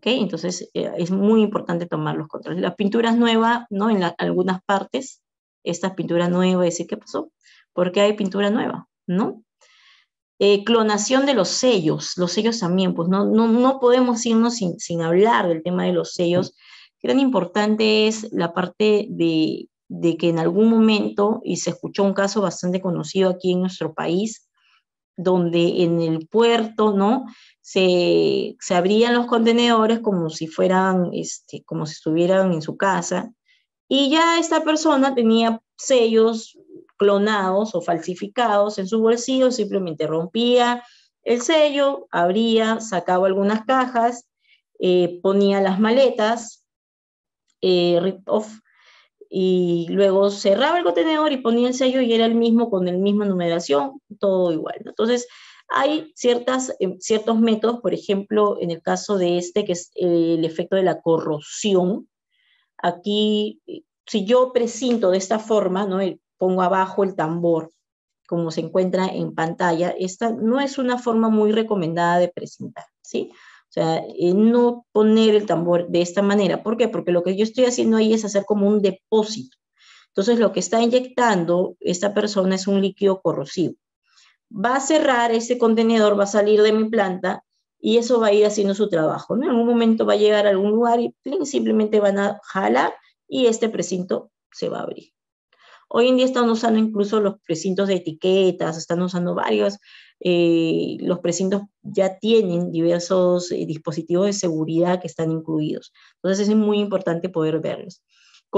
Entonces eh, es muy importante tomar los controles. Las pinturas nuevas, ¿no? En algunas partes, esta pintura nueva, ¿ese ¿qué pasó? Porque hay pintura nueva, ¿no? Eh, clonación de los sellos, los sellos también, pues no, no, podemos irnos sin, hablar del tema de los sellos. Qué tan importante es la parte de, de que en algún momento, y se escuchó un caso bastante conocido aquí en nuestro país, donde en el puerto, ¿no? Se, se abrían los contenedores como si fueran, este, como si estuvieran en su casa. Y ya esta persona tenía sellos clonados o falsificados en su bolsillo, simplemente rompía el sello, abría, sacaba algunas cajas, eh, ponía las maletas, eh, rip off, y luego cerraba el contenedor y ponía el sello y era el mismo con la misma numeración, todo igual. Entonces, hay eh, ciertos métodos, por ejemplo, en el caso de este, que es eh, el efecto de la corrosión. Aquí, si yo presinto de esta forma, ¿no? pongo abajo el tambor, como se encuentra en pantalla, esta no es una forma muy recomendada de presentar, ¿sí? O sea, no poner el tambor de esta manera. ¿Por qué? Porque lo que yo estoy haciendo ahí es hacer como un depósito. Entonces, lo que está inyectando esta persona es un líquido corrosivo. Va a cerrar ese contenedor, va a salir de mi planta y eso va a ir haciendo su trabajo. En algún momento va a llegar a algún lugar y simplemente van a jalar y este precinto se va a abrir. Hoy en día están usando incluso los precintos de etiquetas, están usando varios, eh, los precintos ya tienen diversos eh, dispositivos de seguridad que están incluidos. Entonces es muy importante poder verlos.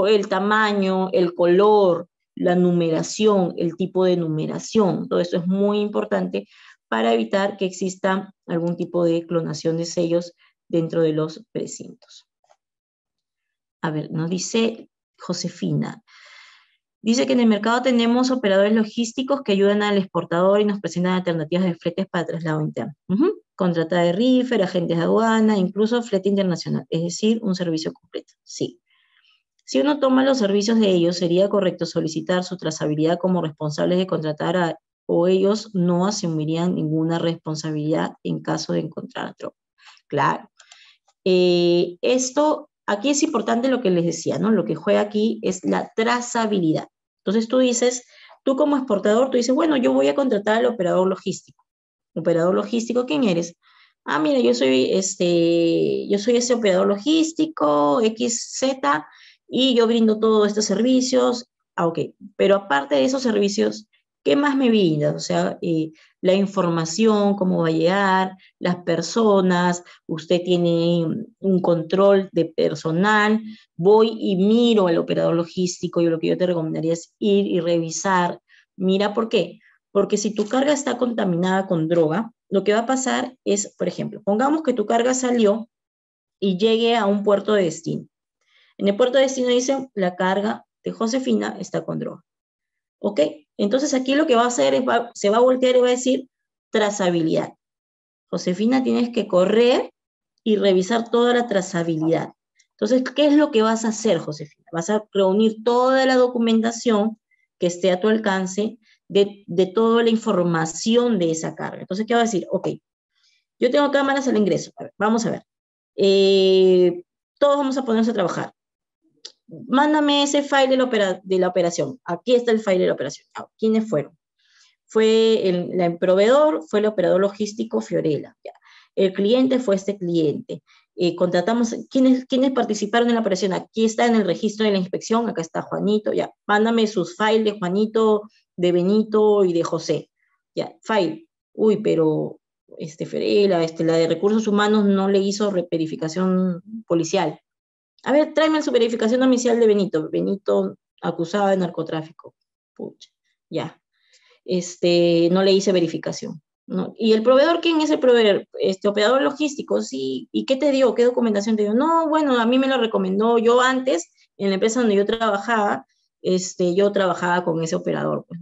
El tamaño, el color, la numeración, el tipo de numeración, todo eso es muy importante para evitar que exista algún tipo de clonación de sellos dentro de los precintos. A ver, nos dice Josefina, Dice que en el mercado tenemos operadores logísticos que ayudan al exportador y nos presentan alternativas de fletes para traslado interno. Contratar Contrata de rifer, agentes de aduana, incluso flete internacional, es decir, un servicio completo. Sí. Si uno toma los servicios de ellos, sería correcto solicitar su trazabilidad como responsables de contratar a, o ellos no asumirían ninguna responsabilidad en caso de encontrar a Claro. Eh, esto, aquí es importante lo que les decía, ¿no? Lo que juega aquí es la trazabilidad. Entonces tú dices, tú como exportador, tú dices, bueno, yo voy a contratar al operador logístico. Operador logístico, ¿quién eres? Ah, mira, yo soy este, yo soy ese operador logístico XZ y yo brindo todos estos servicios. Ah, ok. Pero aparte de esos servicios, ¿qué más me vino? O sea, eh, la información, cómo va a llegar, las personas, usted tiene un control de personal, voy y miro al operador logístico, yo lo que yo te recomendaría es ir y revisar. Mira, ¿por qué? Porque si tu carga está contaminada con droga, lo que va a pasar es, por ejemplo, pongamos que tu carga salió y llegue a un puerto de destino. En el puerto de destino dicen, la carga de Josefina está con droga. ¿Ok? Entonces aquí lo que va a hacer es, se va a voltear y va a decir trazabilidad. Josefina, tienes que correr y revisar toda la trazabilidad. Entonces, ¿qué es lo que vas a hacer, Josefina? Vas a reunir toda la documentación que esté a tu alcance de, toda la información de esa carga. Entonces, ¿qué va a decir? Ok, yo tengo cámaras al ingreso. vamos a ver. Eh, todos vamos a ponernos a trabajar mándame ese file de la, operación. Aquí está el file de la operación. Ah, ¿Quiénes fueron? Fue el, proveedor, fue el operador logístico Fiorella. El cliente fue este cliente. Eh, contratamos, ¿quiénes, participaron en la operación? Aquí está en el registro de la inspección, acá está Juanito, ya, mándame sus files de Juanito, de Benito y de José. Ya, file. Uy, pero este Ferela, este, la de recursos humanos no le hizo verificación policial. A ver, tráeme su verificación domicilial de Benito. Benito acusado de narcotráfico. Pucha, ya. Este, no le hice verificación. No. ¿Y el proveedor quién es el proveedor? Este operador logístico, sí. ¿Y qué te dio? ¿Qué documentación te dio? No, bueno, a mí me lo recomendó. Yo antes, en la empresa donde yo trabajaba, este, yo trabajaba con ese operador. Pues.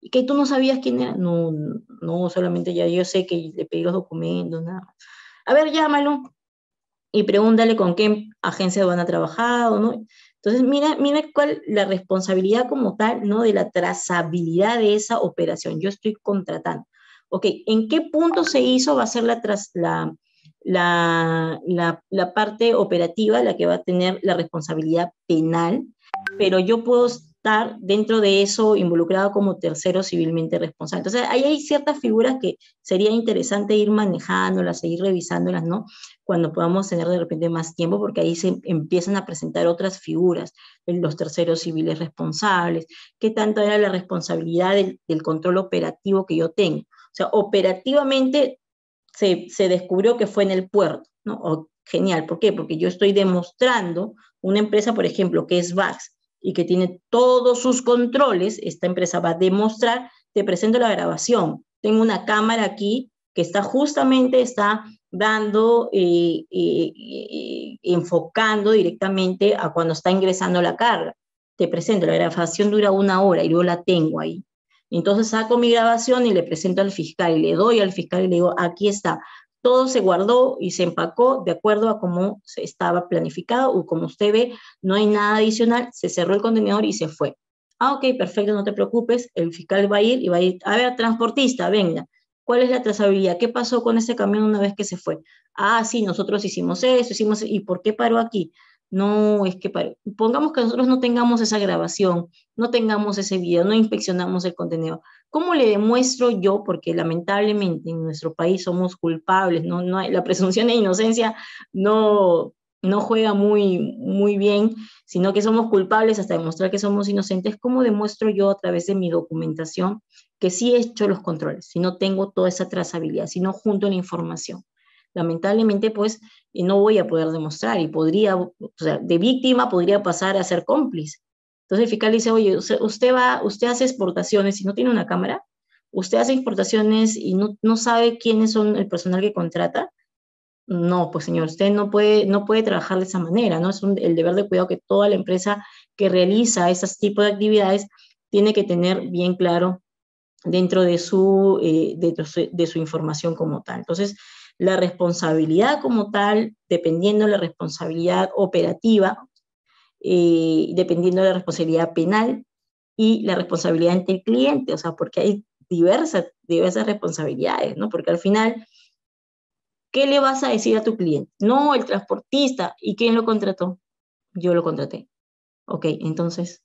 ¿Y que tú no sabías quién era? No, no, solamente ya yo sé que le pedí los documentos, nada. A ver, llámalo y pregúntale con qué agencia van a trabajar, ¿no? Entonces, mira, mira cuál la responsabilidad como tal, ¿no? De la trazabilidad de esa operación. Yo estoy contratando. Ok, ¿en qué punto se hizo? Va a ser la, la, la, la, parte operativa la que va a tener la responsabilidad penal, pero yo puedo estar dentro de eso involucrado como tercero civilmente responsable. Entonces, ahí hay ciertas figuras que sería interesante ir manejándolas, seguir revisándolas, ¿no? cuando podamos tener de repente más tiempo, porque ahí se empiezan a presentar otras figuras, eh, los terceros civiles responsables, qué tanto era la responsabilidad del, control operativo que yo tengo. O sea, operativamente se, se descubrió que fue en el puerto, ¿no? genial, ¿por qué? Porque yo estoy demostrando una empresa, por ejemplo, que es VAX y que tiene todos sus controles, esta empresa va a demostrar, te presento la grabación, tengo una cámara aquí que está justamente, está dando, y enfocando directamente a cuando está ingresando la carga. Te presento, la grabación dura una hora y yo la tengo ahí. Entonces saco mi grabación y le presento al fiscal y le doy al fiscal y le digo, aquí está, todo se guardó y se empacó de acuerdo a cómo se estaba planificado o como usted ve, no hay nada adicional, se cerró el contenedor y se fue. Ah, ok, perfecto, no te preocupes, el fiscal va a ir y va a ir, a ver, transportista, venga, ¿Cuál es la trazabilidad? ¿Qué pasó con ese camión una vez que se fue? Ah, sí, nosotros hicimos eso, hicimos, eso, ¿y por qué paró aquí? No, es que paró. Pongamos que nosotros no tengamos esa grabación, no tengamos ese video, no inspeccionamos el contenido. ¿Cómo le demuestro yo? Porque lamentablemente en nuestro país somos culpables, la presunción de inocencia no, no juega muy, muy bien, sino que somos culpables hasta demostrar que somos inocentes. ¿Cómo demuestro yo a través de mi documentación que sí he hecho los controles, si no tengo toda esa trazabilidad, si no junto la información. Lamentablemente, pues, eh, no voy a poder demostrar y podría, o sea, de víctima podría pasar a ser cómplice. Entonces el fiscal dice, oye, usted, va, usted hace exportaciones y no tiene una cámara, usted hace exportaciones y no, sabe quiénes son el personal que contrata. No, pues señor, usted no puede, no puede trabajar de esa manera, ¿no? Es el deber de cuidado que toda la empresa que realiza esos tipos de actividades tiene que tener bien claro dentro eh, de su, de su información como tal. Entonces, la responsabilidad como tal, dependiendo de la responsabilidad operativa, eh, dependiendo de la responsabilidad penal y la responsabilidad ante el cliente, o sea, porque hay diversas, diversas responsabilidades, ¿no? Porque al final, ¿qué le vas a decir a tu cliente? No, el transportista, ¿y quién lo contrató? Yo lo contraté. Ok, entonces,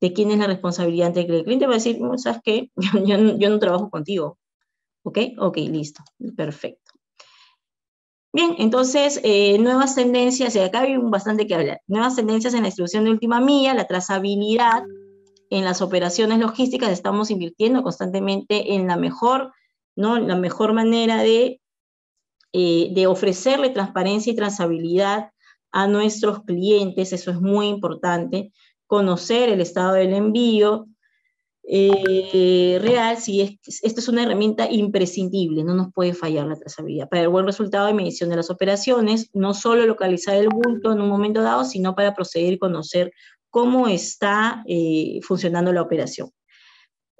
de quién es la responsabilidad ante el cliente. El va a decir, mm, ¿sabes qué? Yo, no, trabajo contigo. ¿Ok? Ok, listo. Perfecto. Bien, entonces, eh, nuevas tendencias, y acá hay bastante que hablar. Nuevas tendencias en la distribución de última mía la trazabilidad en las operaciones logísticas, estamos invirtiendo constantemente en la mejor, ¿no? la mejor manera de, eh, de ofrecerle transparencia y trazabilidad a nuestros clientes, eso es muy importante conocer el estado del envío eh, real, si esta es una herramienta imprescindible, no nos puede fallar la trazabilidad. Para el buen resultado de medición de las operaciones, no solo localizar el bulto en un momento dado, sino para proceder y conocer cómo está eh, funcionando la operación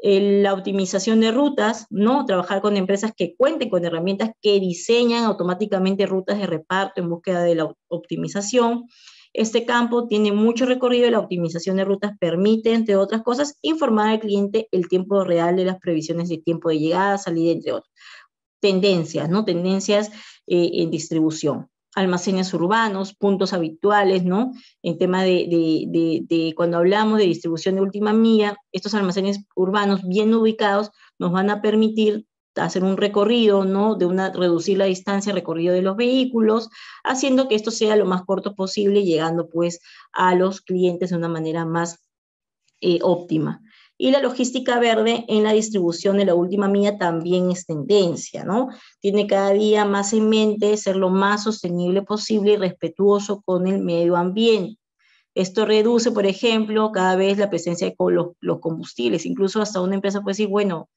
la optimización de rutas, ¿no? Trabajar con empresas que cuenten con herramientas que diseñan automáticamente rutas de reparto en búsqueda de la optimización. Este campo tiene mucho recorrido y la optimización de rutas permite, entre otras cosas, informar al cliente el tiempo real de las previsiones de tiempo de llegada, salida, entre otras. Tendencias, ¿no? Tendencias eh, en distribución almacenes urbanos, puntos habituales, ¿no? En tema de, de, cuando hablamos de distribución de última milla, estos almacenes urbanos bien ubicados nos van a permitir hacer un recorrido, ¿no? De una, reducir la distancia, recorrido de los vehículos, haciendo que esto sea lo más corto posible, llegando pues a los clientes de una manera más eh, óptima. Y la logística verde en la distribución de la última milla también es tendencia, ¿no? Tiene cada día más en mente ser lo más sostenible posible y respetuoso con el medio ambiente. Esto reduce, por ejemplo, cada vez la presencia de los, los combustibles. Incluso hasta una empresa puede decir, bueno,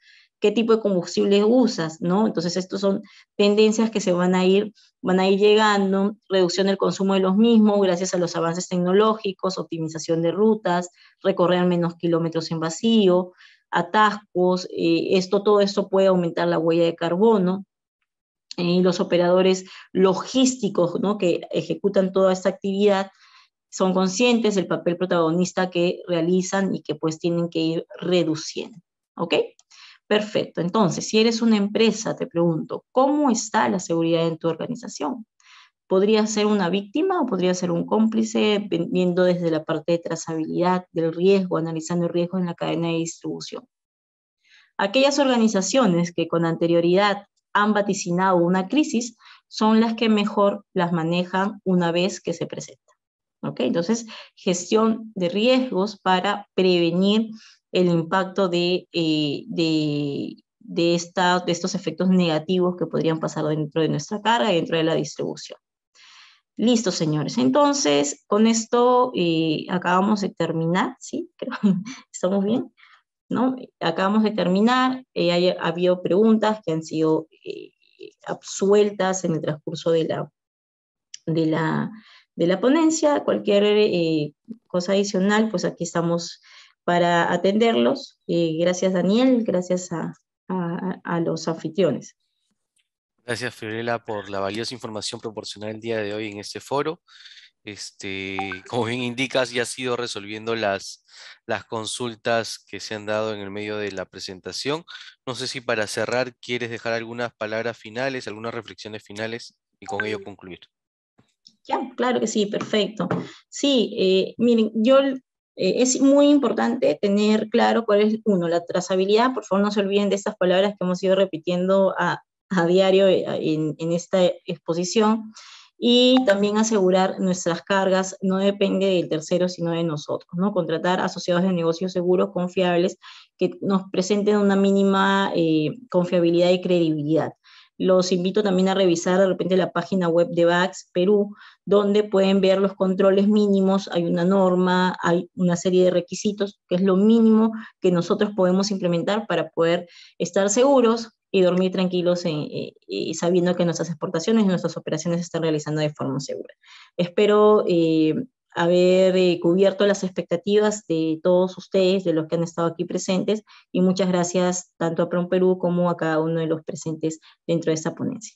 qué tipo de combustible usas, ¿no? Entonces, estas son tendencias que se van a ir, van a ir llegando, reducción del consumo de los mismos gracias a los avances tecnológicos, optimización de rutas, recorrer menos kilómetros en vacío, atascos, eh, esto, todo esto puede aumentar la huella de carbono, eh, y los operadores logísticos ¿no? que ejecutan toda esta actividad son conscientes del papel protagonista que realizan y que pues tienen que ir reduciendo. ¿Ok? Perfecto. Entonces, si eres una empresa, te pregunto, ¿cómo está la seguridad en tu organización? podría ser una víctima o podría ser un cómplice, viendo desde la parte de trazabilidad del riesgo, analizando el riesgo en la cadena de distribución. Aquellas organizaciones que con anterioridad han vaticinado una crisis son las que mejor las manejan una vez que se presenta. ¿Ok? Entonces, gestión de riesgos para prevenir el impacto de, eh, de, de, estos efectos negativos que podrían pasar dentro de nuestra carga y dentro de la distribución. Listo, señores. Entonces, con esto eh, acabamos de terminar, ¿sí? ¿Estamos bien? ¿No? Acabamos de terminar. Eh, ha habido preguntas que han sido absueltas en el transcurso de la, de la, de la ponencia. Cualquier cosa adicional, pues aquí estamos para atenderlos. Eh, gracias Daniel, gracias a, los anfitriones. Gracias Fiorella por la valiosa información proporcionada el día de hoy en este foro. Este, como bien indicas, ya ha sido resolviendo las, las consultas que se han dado en el medio de la presentación. No sé si para cerrar quieres dejar algunas palabras finales, algunas reflexiones finales y con ello mm. concluir. Ya, claro que sí, perfecto. Sí, eh, miren, yo eh, es muy importante tener claro cuál es, uno, la trazabilidad, por favor no se olviden de estas palabras que hemos ido repitiendo a, diario eh, en, en esta exposición, y también asegurar nuestras cargas, no depende del tercero, sino de nosotros, ¿no? Contratar asociados de negocios seguros, confiables, que nos presenten una mínima eh, confiabilidad y credibilidad. Los invito también a revisar de repente la página web de VAX Perú, donde pueden ver los controles mínimos, hay una norma, hay una serie de requisitos, que es lo mínimo que nosotros podemos implementar para poder estar seguros y dormir tranquilos y eh, eh, sabiendo que nuestras exportaciones y nuestras operaciones se están realizando de forma segura. Espero eh, haber eh, cubierto las expectativas de todos ustedes, de los que han estado aquí presentes, y muchas gracias tanto a PROM Perú como a cada uno de los presentes dentro de esta ponencia.